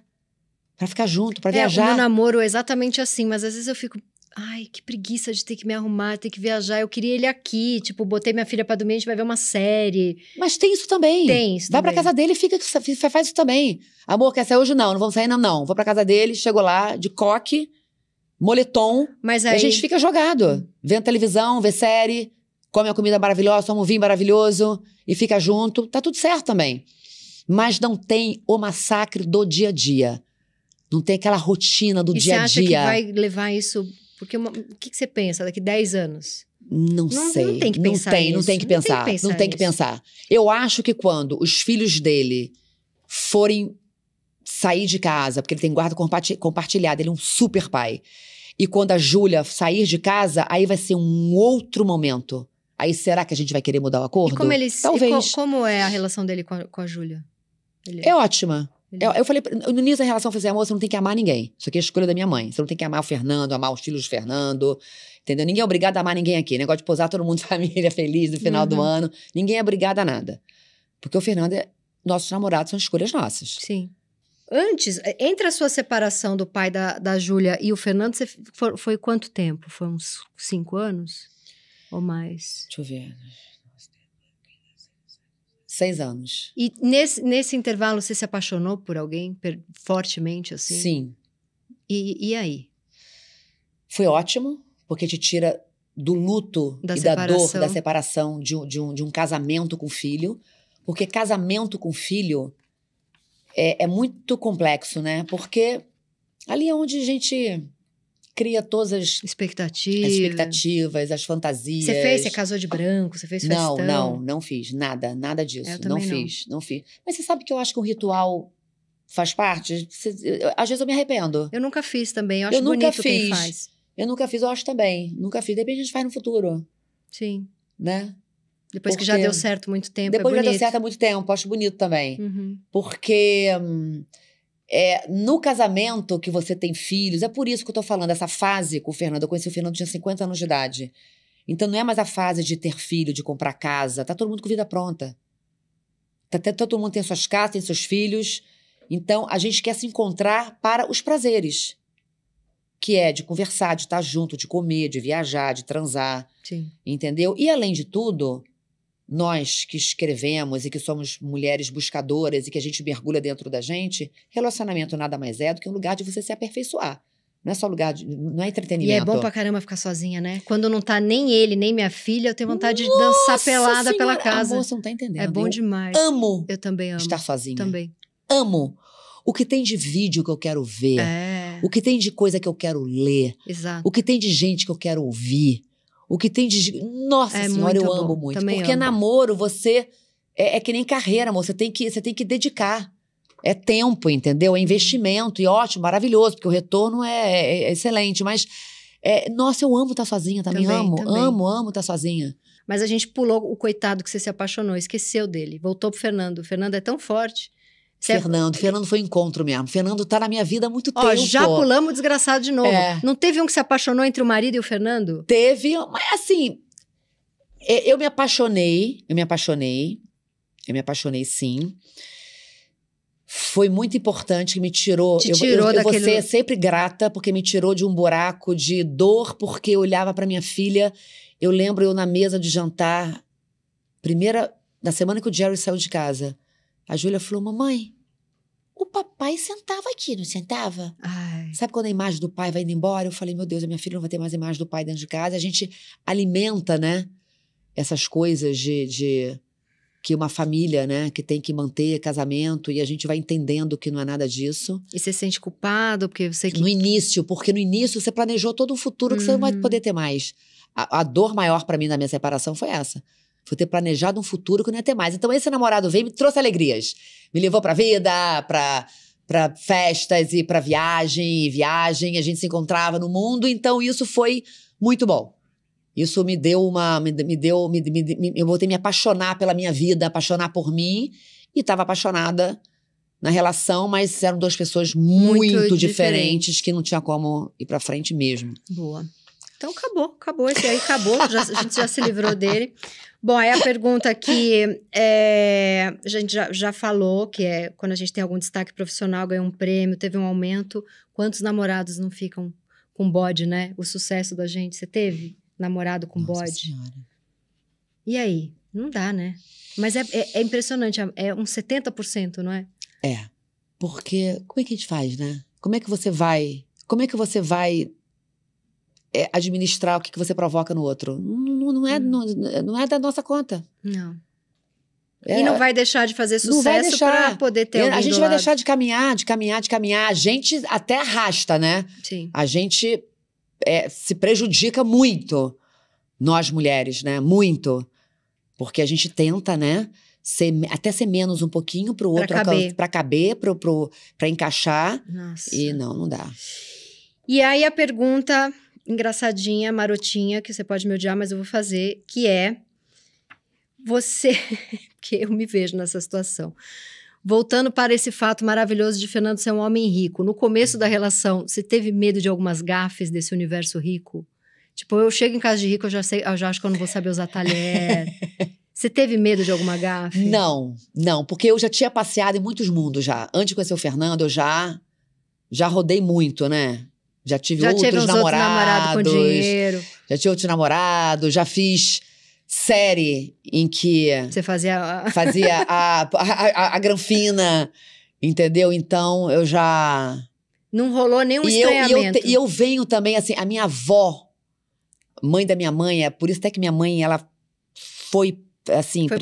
Pra ficar junto, pra é, viajar. O meu namoro é exatamente assim, mas às vezes eu fico, Ai, que preguiça de ter que me arrumar, ter que viajar. Eu queria ele aqui. Tipo, botei minha filha pra dormir, a gente vai ver uma série. Mas tem isso também. Tem isso Vai para pra casa dele e fica, faz isso também. Amor, quer sair hoje? Não, não vamos sair não, não. Vou pra casa dele, chego lá, de coque, moletom. Mas aí... a gente fica jogado. Vendo televisão, vê série, come a comida maravilhosa, toma um vinho maravilhoso e fica junto. Tá tudo certo também. Mas não tem o massacre do dia a dia. Não tem aquela rotina do e dia a dia. Você acha que vai levar isso porque uma, o que, que, você pensa daqui 10 anos? Não, não sei. Não tem que pensar não tem, isso. Não tem que pensar. Não tem que pensar, tem que pensar. Eu acho que quando os filhos dele forem sair de casa, porque ele tem guarda compartilhada, ele é um super pai. E quando a Júlia sair de casa, aí vai ser um outro momento. Aí será que a gente vai querer mudar o acordo? E como Talvez. Co como é a relação dele com a, a Júlia? É, é ótima. Eu, eu falei, no início da relação, eu falei assim, amor, você não tem que amar ninguém. Isso aqui é a escolha da minha mãe. Você não tem que amar o Fernando, amar os filhos do Fernando. Entendeu? Ninguém é obrigado a amar ninguém aqui. Negócio de posar todo mundo [laughs] família feliz no final uhum. do ano. Ninguém é obrigado a nada. Porque o Fernando, é, nossos namorados são escolhas nossas. Sim. Antes, eh, entre a sua separação do pai da, da Júlia e o Fernando, você foi, foi quanto tempo? Foi uns cinco anos? Ou mais? Deixa eu ver. Seis anos. E nesse, nesse intervalo você se apaixonou por alguém per, fortemente assim? Sim. E, e aí? Foi ótimo, porque te tira do luto da e separação. da dor da separação de, de, um, de um casamento com filho. Porque casamento com filho é, é muito complexo, né? Porque ali é onde a gente cria todas as expectativas, as, expectativas, as fantasias. Você fez? Você casou de branco? Você fez festão? Não, não, não fiz nada, nada disso. Eu não, fiz, não fiz. Mas você sabe que eu acho que um ritual faz parte? Às vezes eu me arrependo. Eu nunca fiz também. Eu acho eu bonito nunca fiz. quem faz. Eu nunca fiz, eu acho também. Nunca fiz. Depende, a gente faz no futuro. Sim. Né? Depois Porque... que já deu certo muito tempo. É Depois é que já deu certo há muito tempo, acho bonito também. Uhum. Porque. Hum, é, no casamento que você tem filhos, é por isso que eu tô falando, essa fase com o Fernando. Eu conheci o Fernando, tinha 50 anos de idade. Então não é mais a fase de ter filho, de comprar casa. Tá todo mundo com vida pronta. Tá, até todo mundo tem suas casas, tem seus filhos. Então a gente quer se encontrar para os prazeres. Que é de conversar, de estar junto, de comer, de viajar, de transar. Sim. Entendeu? E além de tudo, nós que escrevemos e que somos mulheres buscadoras e que a gente mergulha dentro da gente, relacionamento nada mais é do que um lugar de você se aperfeiçoar. Não é só lugar, de, não é entretenimento. E é bom pra caramba ficar sozinha, né? Quando não tá nem ele, nem minha filha, eu tenho vontade Nossa de dançar pelada senhora, pela casa. Amor, você não tá entendendo. É bom eu demais. Amo. Eu também amo. Estar sozinha. Também. Amo. O que tem de vídeo que eu quero ver. É. O que tem de coisa que eu quero ler. Exato. O que tem de gente que eu quero ouvir. O que tem de. Nossa é senhora, eu amo muito. Também porque amo. namoro, você. É, é, que nem carreira, amor. Você tem que, você tem que dedicar. É tempo, entendeu? É investimento. E ótimo, maravilhoso, porque o retorno é, é, é excelente. Mas. É, nossa, eu amo estar tá sozinha também. Tá? também amo, também. amo, amo estar tá sozinha. Mas a gente pulou o coitado que você se apaixonou, esqueceu dele. Voltou pro Fernando. O Fernando é tão forte Certo. É Fernando, Fernando foi encontro mesmo. Fernando tá na minha vida há muito Ó, tempo. Já pulamos o desgraçado de novo. É. Não teve um que se apaixonou entre o marido e o Fernando? Teve, mas assim. É, eu me apaixonei, eu me apaixonei, eu me apaixonei sim. Foi muito importante que me tirou. Te tirou eu, eu, daquele... eu vou ser sempre grata, porque me tirou de um buraco de dor, porque eu olhava para minha filha. Eu lembro eu na mesa de jantar, primeira. Na semana que o Jerry saiu de casa a Júlia falou: Mamãe, o papai sentava aqui, não sentava? Ai. Sabe quando a imagem do pai vai indo embora? Eu falei: Meu Deus, a minha filha não vai ter mais a imagem do pai dentro de casa. A gente alimenta, né? Essas coisas de, de que uma família, né, que tem que manter casamento e a gente vai entendendo que não é nada disso. E você se sente culpado porque você que... no início, porque no início você planejou todo um futuro que você não vai hum. poder ter mais. A, a dor maior para mim na minha separação foi essa. Fui ter planejado um futuro que eu não ia ter mais. Então esse namorado veio e me trouxe alegrias. Me levou pra vida, pra, pra festas e pra viagem. E viagem, a gente se encontrava no mundo. Então isso foi muito bom. Isso me deu uma. Me, me deu. Me, me, eu voltei a me apaixonar pela minha vida, apaixonar por mim. E estava apaixonada na relação, mas eram duas pessoas muito, muito diferentes, diferentes que não tinha como ir para frente mesmo. Boa. Então acabou, acabou esse aí, acabou. já, a gente já se livrou dele. Bom, é a pergunta que é, a gente já, já falou, que é quando a gente tem algum destaque profissional, ganha um prêmio, teve um aumento, quantos namorados não ficam com bode, né? O sucesso da gente. Você teve namorado com Nossa bode? Senhora. E aí? Não dá, né? Mas é, é, é impressionante, é uns é um 70%, não é? É. Porque como é que a gente faz, né? Como é que você vai. Como é que você vai é, administrar o que, que você provoca no outro. Não, não é, hum. não, não, é da nossa conta. Não. É, e não vai deixar de fazer sucesso para poder ter é, A gente vai lado. deixar de caminhar, de caminhar, de caminhar. A gente até arrasta, né? Sim. A gente é, se prejudica muito, nós mulheres, né? Muito. Porque a gente tenta, né? Ser, até ser menos um pouquinho para o outro, para caber, para encaixar. Nossa. E não, não dá. E aí a pergunta engraçadinha, marotinha, que você pode me odiar, mas eu vou fazer, que é você, [laughs] que eu me vejo nessa situação. Voltando para esse fato maravilhoso de Fernando ser um homem rico. No começo da relação, você teve medo de algumas gafes desse universo rico? Tipo, eu chego em casa de rico, eu já sei, eu já acho que eu não vou saber usar talher. [laughs] Você teve medo de alguma gafe? Não, não, porque eu já tinha passeado em muitos mundos já. Antes de conhecer o Fernando, eu já já rodei muito, né? Já tive já outros tive namorados. Namorado com dinheiro. Já tive outros namorados, já fiz série em que. Você fazia a. Fazia a, [laughs] a, a, a granfina, entendeu? Então eu já. Não rolou nenhum e estranhamento. Eu, e, eu, e eu venho também, assim, a minha avó, mãe da minha mãe, é por isso até que minha mãe, ela foi assim, para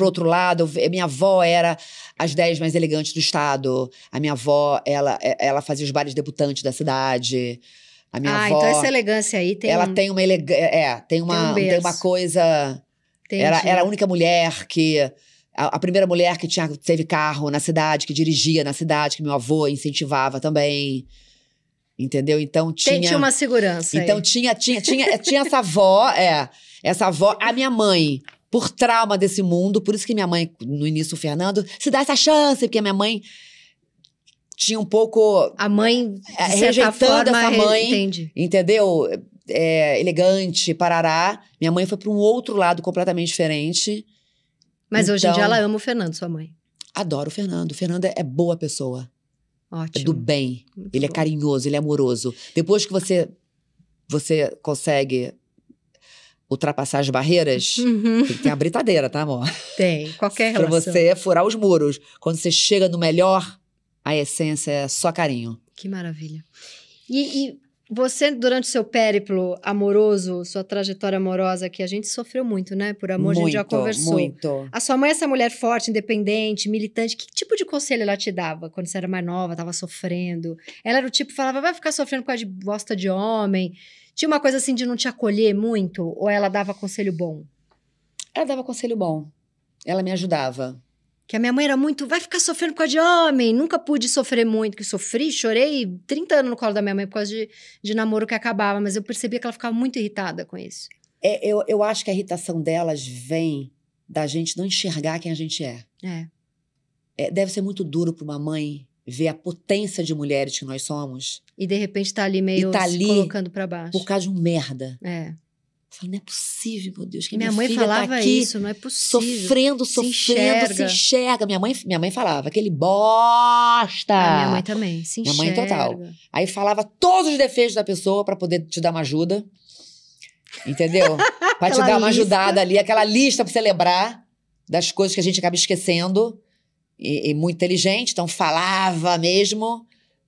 o outro lado. Minha avó era as dez mais elegantes do estado. A minha avó, ela, é, ela fazia os bares debutantes da cidade. A minha ah, avó, então essa elegância aí tem Ela um... tem uma elegância, é, é, tem uma, tem, um tem uma coisa... Era, era a única mulher que... A, a, primeira mulher que tinha, teve carro na cidade, que dirigia na cidade, que meu avô incentivava também. Entendeu? Então tinha... Tem, tinha uma segurança Então aí. tinha, tinha, tinha, tinha essa avó, é... Essa avó, a minha mãe, por trauma desse mundo. Por isso que minha mãe, no início, o Fernando, se dá essa chance, porque minha mãe tinha um pouco. A mãe rejeitando forma, essa mãe. Entende. Entendeu? É, elegante, parará. Minha mãe foi para um outro lado completamente diferente. Mas então, hoje em dia então ela ama o Fernando, sua mãe. Adoro o Fernando. O Fernando é boa pessoa. Ótimo. É do bem. Muito ele é bom. é carinhoso, ele é amoroso. Depois que você você consegue ultrapassar as barreiras, uhum. tem que ter a britadeira, tá, amor? Tem, qualquer relação. pra você furar os muros. Quando você chega no melhor, a essência é só carinho. Que maravilha. E, e você, durante o seu périplo amoroso, sua trajetória amorosa, que a gente sofreu muito, né? Por amor, muito, a gente já conversou. Muito. A sua mãe, é essa mulher forte, independente, militante, que tipo de conselho ela te dava quando você era mais nova, tava sofrendo? Ela era o tipo que falava, vai ficar sofrendo com a de bosta de homem. Tinha uma coisa assim de não te acolher muito? Ou ela dava conselho bom? Ela dava conselho bom. Ela me ajudava. Que a minha mãe era muito. Vai ficar sofrendo por causa de homem. Nunca pude sofrer muito, que sofri, chorei 30 anos no colo da minha mãe por causa de, de namoro que acabava. Mas eu percebia que ela ficava muito irritada com isso. É, eu, eu acho que a irritação delas vem da gente não enxergar quem a gente é. É. é deve ser muito duro para uma mãe ver a potência de mulheres que nós somos. E de repente tá ali meio tá ali colocando para baixo. Por causa de um merda. É. Falo, não é possível, meu Deus. Que minha, minha mãe tá falava tá isso, não é possível. Sofrendo, se sofrendo, enxerga. se enxerga. Minha mãe, minha mãe falava, aquele bosta. Ah, minha mãe também, se minha enxerga. Minha mãe total. Aí falava todos os defeitos da pessoa para poder te dar uma ajuda. Entendeu? [laughs] pra te dar uma lista. ajudada ali, aquela lista pra celebrar das coisas que a gente acaba esquecendo e, e, muito inteligente, então falava mesmo,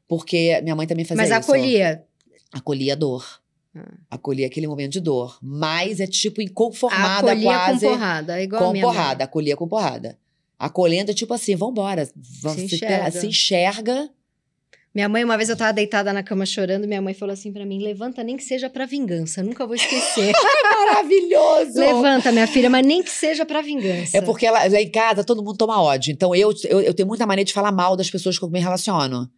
porque minha mãe também fazia Mas isso. Mas acolhia? Acolhia a dor. Ah. Acolhia aquele momento de dor. Mas é tipo inconformada acolhia quase. Acolhia com porrada, igual Com porrada, acolhia com porrada. Acolhendo é tipo assim, vambora. Se, se enxerga. Se enxerga minha mãe, uma vez eu tava deitada na cama chorando, minha mãe falou assim para mim: levanta nem que seja para vingança, nunca vou esquecer. [laughs] Maravilhoso! Levanta, minha filha, mas nem que seja para vingança. É porque ela, lá em casa todo mundo toma ódio. Então eu, eu, eu tenho muita mania de falar mal das pessoas com eu me relaciono.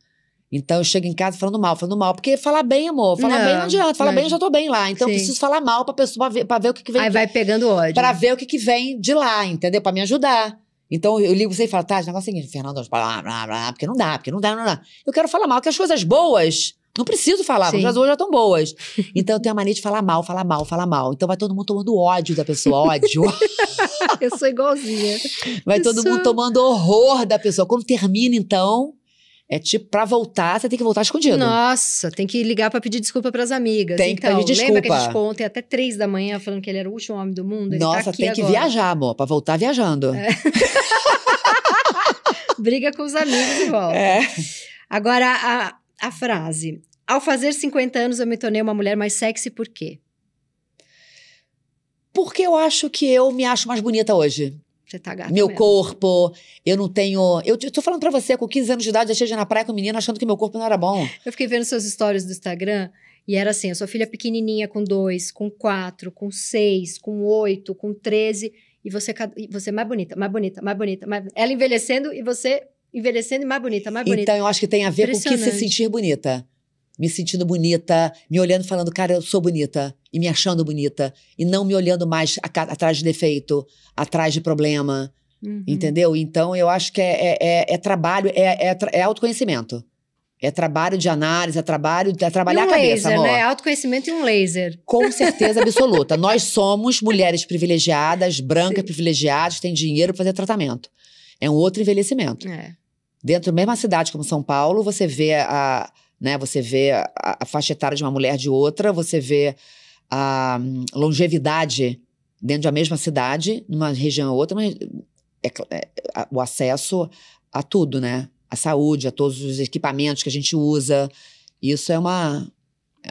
Então eu chego em casa falando mal, falando mal. Porque falar bem, amor, falar não, bem não adianta. Falar bem, eu já tô bem lá. Então Sim. eu preciso falar mal pra pessoa pra ver, pra ver o que, que vem. Aí de... vai pegando ódio. Pra ver o que, que vem de lá, entendeu? Pra me ajudar. Então eu ligo você e falo, tá, o negócio é o seguinte, Fernando, blá, blá, blá, porque não dá, porque não dá, não dá. Eu quero falar mal, que as coisas boas. Não preciso falar, porque as hoje já estão boas. [laughs] Então eu tenho a mania de falar mal, falar mal, falar mal. Então vai todo mundo tomando ódio da pessoa, ódio. [laughs] eu sou igualzinha. Vai eu todo sou... mundo tomando horror da pessoa. Quando termina, então, é tipo, pra voltar, você tem que voltar escondido. Nossa, tem que ligar para pedir desculpa para as amigas. Tem que então, pedir desculpa. Lembra que a gente ontem até três da manhã falando que ele era o último homem do mundo? Ele tá Nossa, tá tem agora. que viajar, amor, pra voltar viajando. É. [laughs] Briga com os amigos e volta. É. Agora, a, a frase. Ao fazer 50 anos, eu me tornei uma mulher mais sexy, por quê? Porque eu acho que eu me acho mais bonita hoje. Você tá gata Meu mesmo. corpo, eu não tenho... Eu, eu tô falando pra você, com 15 anos de idade, eu cheguei na praia com o menino achando que meu corpo não era bom. Eu fiquei vendo seus stories do Instagram... E era assim, a sua filha pequenininha com dois, com quatro, com seis, com oito, com treze. E você, você é mais bonita, mais bonita, mais bonita. Mais, ela envelhecendo e você envelhecendo e mais bonita, mais bonita. Então, eu acho que tem a ver com o que se sentir bonita me sentindo bonita, me olhando falando, cara, eu sou bonita, e me achando bonita, e não me olhando mais atrás de defeito, atrás de problema, uhum. entendeu? Então, eu acho que é, é, é, é trabalho, é, é, é, autoconhecimento. É trabalho de análise, é trabalho de é trabalhar e um a cabeça, laser, amor. né? Autoconhecimento e um laser. Com [laughs] certeza absoluta. Nós somos mulheres privilegiadas, brancas Sim. privilegiadas, tem dinheiro para fazer tratamento. É um outro envelhecimento. É. Dentro da mesma cidade como São Paulo, você vê a, né? Você vê a, a faixa etária de uma mulher de outra, você vê a hum, longevidade dentro de mesma cidade, numa região ou outra, mas é, é, o acesso a tudo, né? A saúde, a todos os equipamentos que a gente usa. Isso é uma,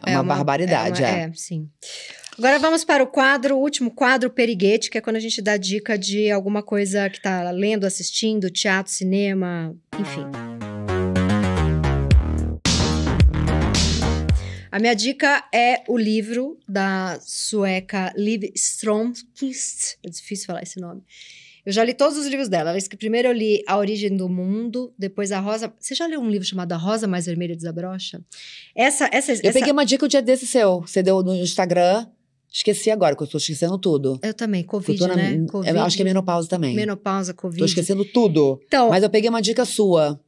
é uma, é uma barbaridade. É uma, é. é, sim. Agora vamos para o quadro, o último quadro, Periguete, que é quando a gente dá dica de alguma coisa que está lendo, assistindo, teatro, cinema, enfim. A minha dica é o livro da sueca Liv Stromkvist. É difícil falar esse nome. Eu já li todos os livros dela. Ela que primeiro eu li A Origem do Mundo, depois A Rosa. Você já leu um livro chamado A Rosa Mais Vermelha Desabrocha? Essa, essa, eu peguei uma dica o dia desse seu. Você deu no Instagram. Esqueci agora, que eu tô esquecendo tudo. Eu também, Covid, né? eu né? COVID. Eu acho que é menopausa também. Menopausa, Covid. Tô esquecendo tudo. Então, Mas eu peguei uma dica sua.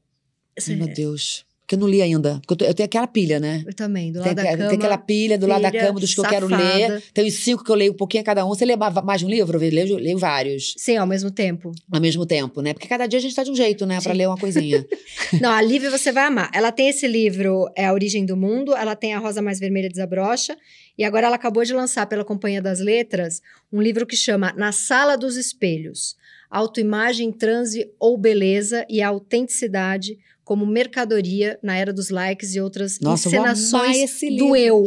Cê... É meu Deus. Porque eu não li ainda. Porque eu, tô, eu, tenho aquela pilha, né? Eu também, do lado da cama. Tem aquela pilha do pilha, lado da cama dos que safada. eu quero ler. Tem os cinco que eu leio um pouquinho cada um. Você lê mais um livro? Eu leio, leio vários. Sim, ao mesmo tempo. Ao mesmo tempo, né? Porque cada dia a gente tá de um jeito, né? Para ler uma coisinha. [laughs] não, a Lívia você vai amar. Ela tem esse livro, É a Origem do Mundo. Ela tem A Rosa Mais Vermelha Desabrocha. E agora ela acabou de lançar pela Companhia das Letras um livro que chama Na Sala dos Espelhos. Autoimagem, transe ou beleza e a autenticidade como mercadoria na era dos likes e outras Nossa, encenações do eu.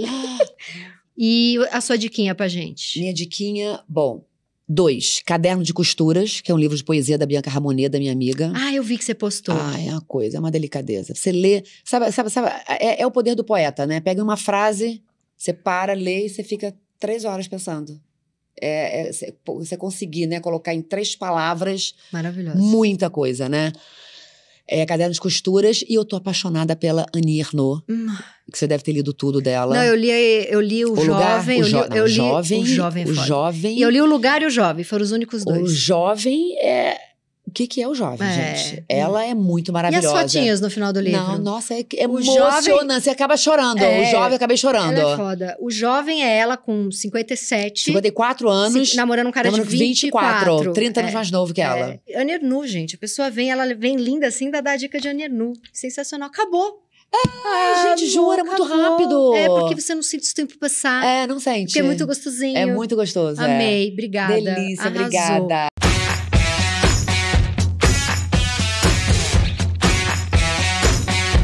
[gasps] e a sua diquinha pra gente? Minha diquinha, bom, Dois, Caderno de Costuras, que é um livro de poesia da Bianca Ramonet, da minha amiga. Ah, eu vi que você postou. Ah, é uma coisa, é uma delicadeza. Você lê, sabe, sabe, sabe é, é o poder do poeta, né? Pega uma frase, você para, lê e você fica três horas pensando. É, é, você conseguir, né, colocar em três palavras muita coisa, né? é, a Cadernos Costuras, e eu tô apaixonada pela Annie Ernaux. Hum. Que você deve ter lido tudo dela. Não, eu li, eu li o, o Jovem. Lugar, o jo, eu, li, não, eu li, O Jovem. O jovem, o é jovem e eu li O Lugar e o Jovem, foram os únicos dois. O Jovem é que, que é o jovem, é. gente? É. Ela é muito maravilhosa. E as fotinhas no final do livro? Não, nossa, é, é emocionante. Jovem... Você acaba chorando. É, o jovem, acabei chorando. Ela é foda. O jovem é ela com 57. 54 anos. namorando um cara namorando de 24. 24 30 anos é. mais novo que ela. É. Anirnu, gente. A pessoa vem, ela vem linda assim, dá, a dica de Anirnu. Sensacional. Acabou. Ai, ah, gente, jura, é muito rápido. É, porque você não sente o tempo passar. É, não sente. Porque é muito gostosinho. É muito gostoso. Amei, é. obrigada. Delícia, Arrasou. obrigada.